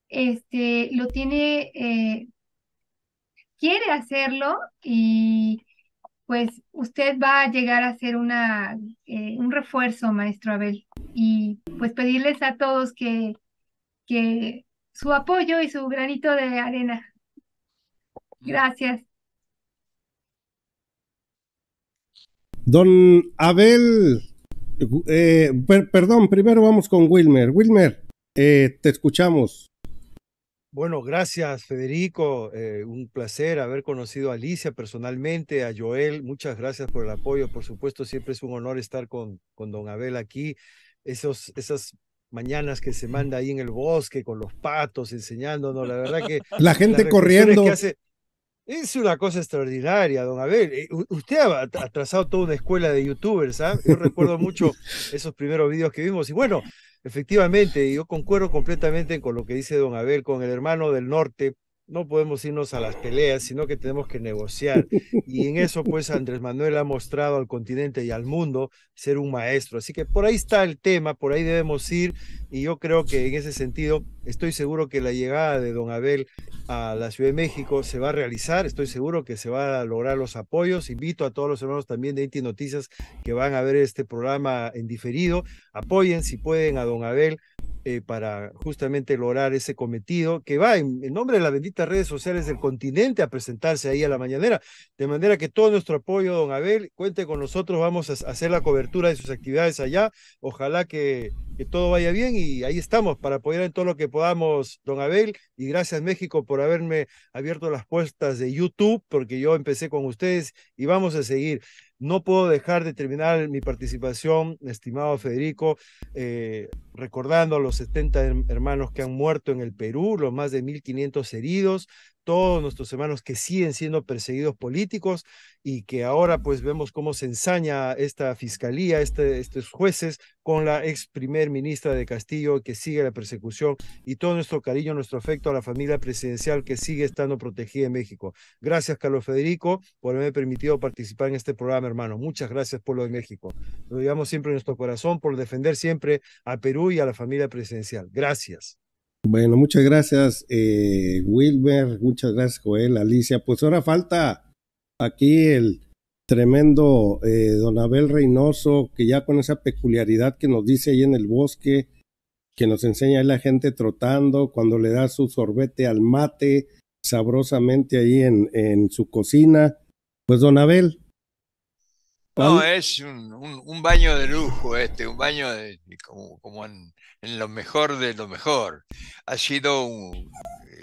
este, lo tiene, eh, quiere hacerlo y pues usted va a llegar a ser una, eh, un refuerzo, maestro Abel, y pues pedirles a todos que, que su apoyo y su granito de arena. Gracias. Don Abel, eh, perdón, primero vamos con Wilmer. Wilmer, eh, te escuchamos. Bueno, gracias Federico, eh, un placer haber conocido a Alicia personalmente, a Joel, muchas gracias por el apoyo, por supuesto siempre es un honor estar con, con don Abel aquí, Esos, esas mañanas que se manda ahí en el bosque con los patos enseñándonos, la verdad que... La gente corriendo. es una cosa extraordinaria, don Abel. Eh, usted ha trazado toda una escuela de youtubers, ¿ah? Yo recuerdo mucho esos primeros videos que vimos. Y bueno, Efectivamente, yo concuerdo completamente con lo que dice don Abel, con el hermano del norte, no podemos irnos a las peleas, sino que tenemos que negociar. Y en eso, pues, Andrés Manuel ha mostrado al continente y al mundo ser un maestro. Así que por ahí está el tema, por ahí debemos ir. Y yo creo que en ese sentido, estoy seguro que la llegada de don Abel a la Ciudad de México se va a realizar. Estoy seguro que se van a lograr los apoyos. Invito a todos los hermanos también de Inti Noticias que van a ver este programa en diferido. Apoyen si pueden a don Abel eh, para justamente lograr ese cometido que va en, nombre de las benditas redes sociales del continente a presentarse ahí a la mañanera. De manera que todo nuestro apoyo, don Abel, cuente con nosotros, vamos a hacer la cobertura de sus actividades allá. Ojalá que, que todo vaya bien y ahí estamos para apoyar en todo lo que podamos, don Abel. Y gracias México por haberme abierto las puertas de YouTube, porque yo empecé con ustedes y vamos a seguir. No puedo dejar de terminar mi participación, estimado Federico, eh, recordando a los 70 hermanos que han muerto en el Perú, los más de 1.500 heridos, todos nuestros hermanos que siguen siendo perseguidos políticos y que ahora pues vemos cómo se ensaña esta fiscalía, este, estos jueces con la ex primer ministra de Castillo que sigue la persecución y todo nuestro cariño, nuestro afecto a la familia presidencial que sigue estando protegida en México. Gracias Carlos Federico por haberme permitido participar en este programa, hermano. Muchas gracias pueblo de México. Lo llevamos siempre en nuestro corazón por defender siempre a Perú y a la familia presidencial. Gracias. Bueno, muchas gracias, eh, Wilmer. Muchas gracias, Joel, Alicia. Pues ahora falta aquí el tremendo eh, Don Abel Reynoso, que ya con esa peculiaridad que nos dice ahí en el bosque, que nos enseña ahí la gente trotando, cuando le da su sorbete al mate, sabrosamente ahí en, en su cocina. Pues Don Abel, no, es un, baño de lujo este, un baño como, en, lo mejor de lo mejor. Ha sido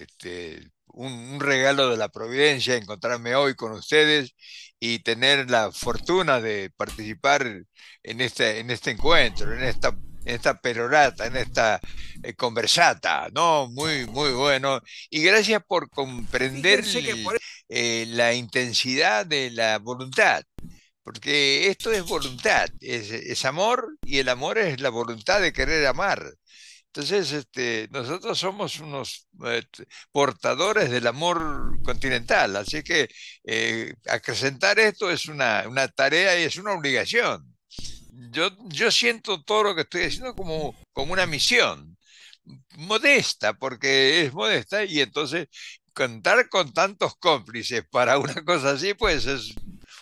este, un, regalo de la providencia encontrarme hoy con ustedes y tener la fortuna de participar en este, en este encuentro, en esta, en esta perorata, en esta eh, conversata, ¿no? Muy, muy bueno. Y gracias por comprender eh, la intensidad de la voluntad porque esto es voluntad, es, amor y el amor es la voluntad de querer amar. Entonces, este, nosotros somos unos eh, portadores del amor continental, así que eh, acrecentar esto es una, una, tarea y es una obligación. Yo, yo siento todo lo que estoy haciendo como, como una misión, modesta, porque es modesta, y entonces contar con tantos cómplices para una cosa así, pues es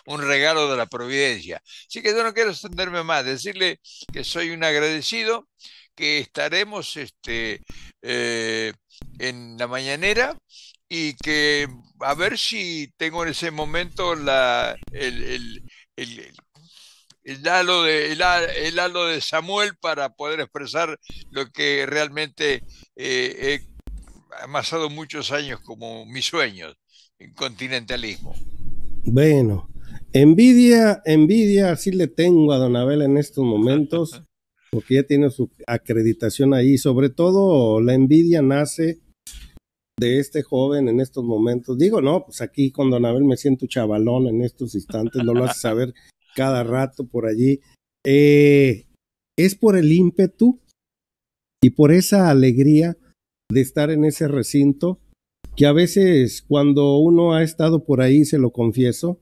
un regalo de la providencia. Así que yo no quiero extenderme más, decirle que soy un agradecido, que estaremos este, eh, en la mañanera y que a ver si tengo en ese momento la, el, el, halo, de, el, halo de Samuel para poder expresar lo que realmente eh, he amasado muchos años como mis sueños, En continentalismo. Bueno, Envidia, envidia, así le tengo a Don Abel en estos momentos, porque ya tiene su acreditación ahí. Sobre todo, la envidia nace de este joven en estos momentos. Digo, no, pues aquí con Don Abel me siento chavalón en estos instantes, no lo hace saber cada rato por allí. Eh, es por el ímpetu y por esa alegría de estar en ese recinto, que a veces cuando uno ha estado por ahí, se lo confieso,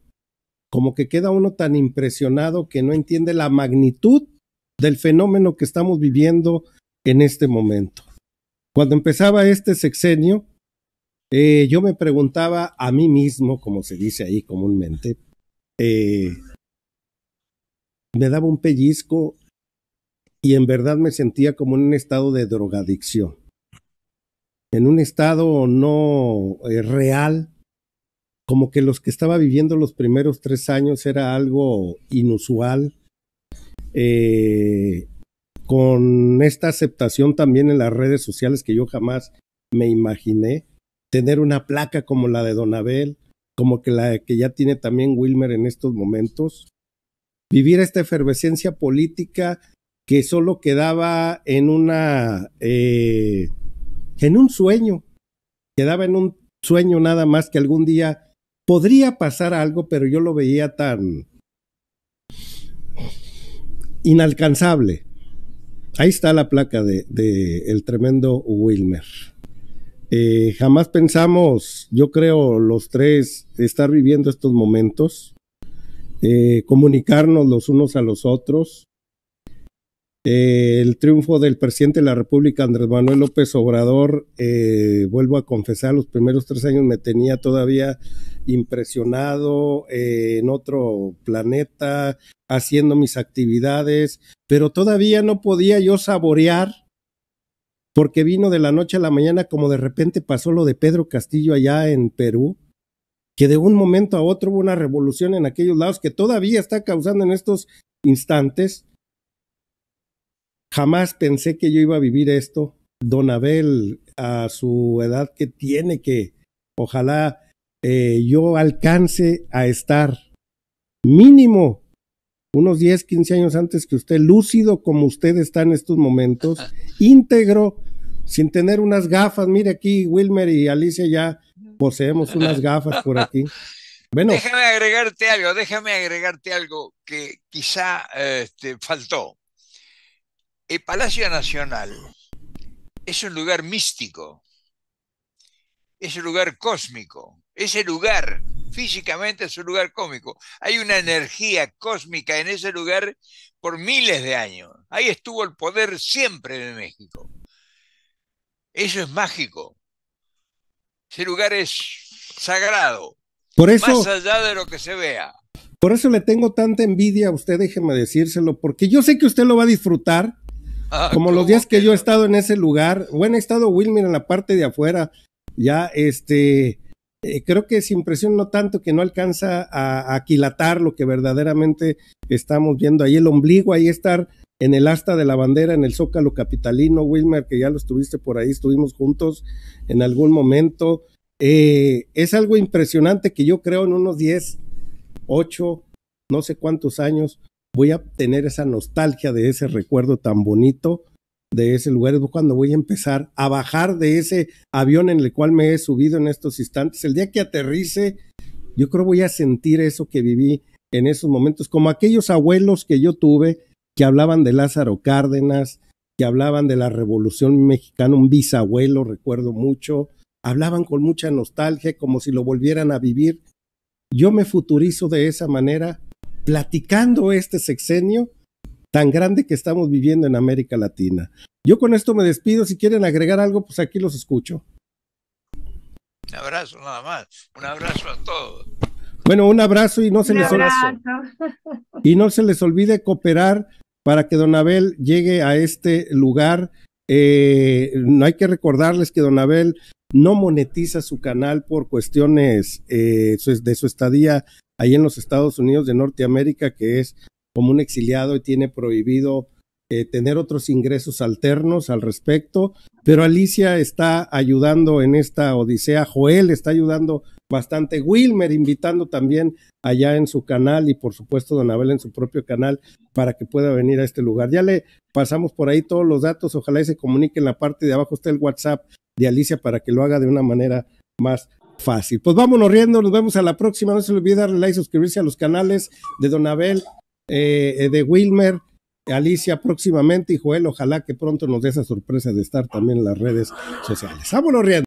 como que queda uno tan impresionado que no entiende la magnitud del fenómeno que estamos viviendo en este momento. Cuando empezaba este sexenio, eh, yo me preguntaba a mí mismo, como se dice ahí comúnmente, eh, me daba un pellizco y en verdad me sentía como en un estado de drogadicción, en un estado no eh, real como que los que estaba viviendo los primeros tres años era algo inusual. Eh, con esta aceptación también en las redes sociales que yo jamás me imaginé, tener una placa como la de Don Abel, como que la que ya tiene también Wilmer en estos momentos, vivir esta efervescencia política que solo quedaba en una, eh, en un sueño, quedaba en un sueño nada más que algún día podría pasar algo, pero yo lo veía tan inalcanzable. Ahí está la placa de, el tremendo Wilmer. Eh, jamás pensamos, yo creo, los tres estar viviendo estos momentos, eh, comunicarnos los unos a los otros, el triunfo del presidente de la República, Andrés Manuel López Obrador, eh, vuelvo a confesar, los primeros tres años me tenía todavía impresionado eh, en otro planeta, haciendo mis actividades, pero todavía no podía yo saborear porque vino de la noche a la mañana como de repente pasó lo de Pedro Castillo allá en Perú, que de un momento a otro hubo una revolución en aquellos lados que todavía está causando en estos instantes Jamás pensé que yo iba a vivir esto. Don Abel, a su edad que tiene, que ojalá eh, yo alcance a estar mínimo unos 10, 15 años antes que usted, lúcido como usted está en estos momentos, ah. íntegro, sin tener unas gafas. Mire aquí, Wilmer y Alicia ya poseemos unas gafas por aquí. Bueno. Déjame agregarte algo, déjame agregarte algo que quizá este, faltó. El Palacio Nacional es un lugar místico, es un lugar cósmico, ese lugar físicamente es un lugar cómico. Hay una energía cósmica en ese lugar por miles de años. Ahí estuvo el poder siempre de México. Eso es mágico. Ese lugar es sagrado. Por eso, más allá de lo que se vea. Por eso le tengo tanta envidia a usted, déjeme decírselo, porque yo sé que usted lo va a disfrutar Como los días que yo he estado en ese lugar, bueno, he estado Wilmer en la parte de afuera, ya este, eh, creo que es impresión no tanto que no alcanza a, aquilatar lo que verdaderamente estamos viendo ahí, el ombligo, ahí estar en el asta de la bandera, en el zócalo capitalino, Wilmer, que ya lo estuviste por ahí, estuvimos juntos en algún momento. Eh, es algo impresionante que yo creo en unos 10, 8, no sé cuántos años, voy a tener esa nostalgia de ese recuerdo tan bonito de ese lugar cuando voy a empezar a bajar de ese avión en el cual me he subido en estos instantes. El día que aterrice, yo creo voy a sentir eso que viví en esos momentos, como aquellos abuelos que yo tuve que hablaban de Lázaro Cárdenas, que hablaban de la Revolución Mexicana, un bisabuelo, recuerdo mucho, hablaban con mucha nostalgia, como si lo volvieran a vivir. Yo me futurizo de esa manera platicando este sexenio tan grande que estamos viviendo en América Latina. Yo con esto me despido. Si quieren agregar algo, pues aquí los escucho. Un abrazo nada más. Un abrazo a todos. Bueno, un abrazo y no se les olvide. Y no se les olvide cooperar para que Don Abel llegue a este lugar. Eh, no hay que recordarles que Don Abel no monetiza su canal por cuestiones eh, de su estadía ahí en los Estados Unidos de Norteamérica, que es como un exiliado y tiene prohibido eh, tener otros ingresos alternos al respecto. Pero Alicia está ayudando en esta odisea, Joel está ayudando bastante, Wilmer invitando también allá en su canal y por supuesto Don Abel en su propio canal para que pueda venir a este lugar. Ya le pasamos por ahí todos los datos, ojalá y se comunique en la parte de abajo está el WhatsApp de Alicia para que lo haga de una manera más fácil. Pues vámonos riendo, nos vemos a la próxima. No se olvide darle like, y suscribirse a los canales de Don Abel, eh, eh, de Wilmer, Alicia próximamente y Joel. Ojalá que pronto nos dé esa sorpresa de estar también en las redes sociales. Vámonos riendo.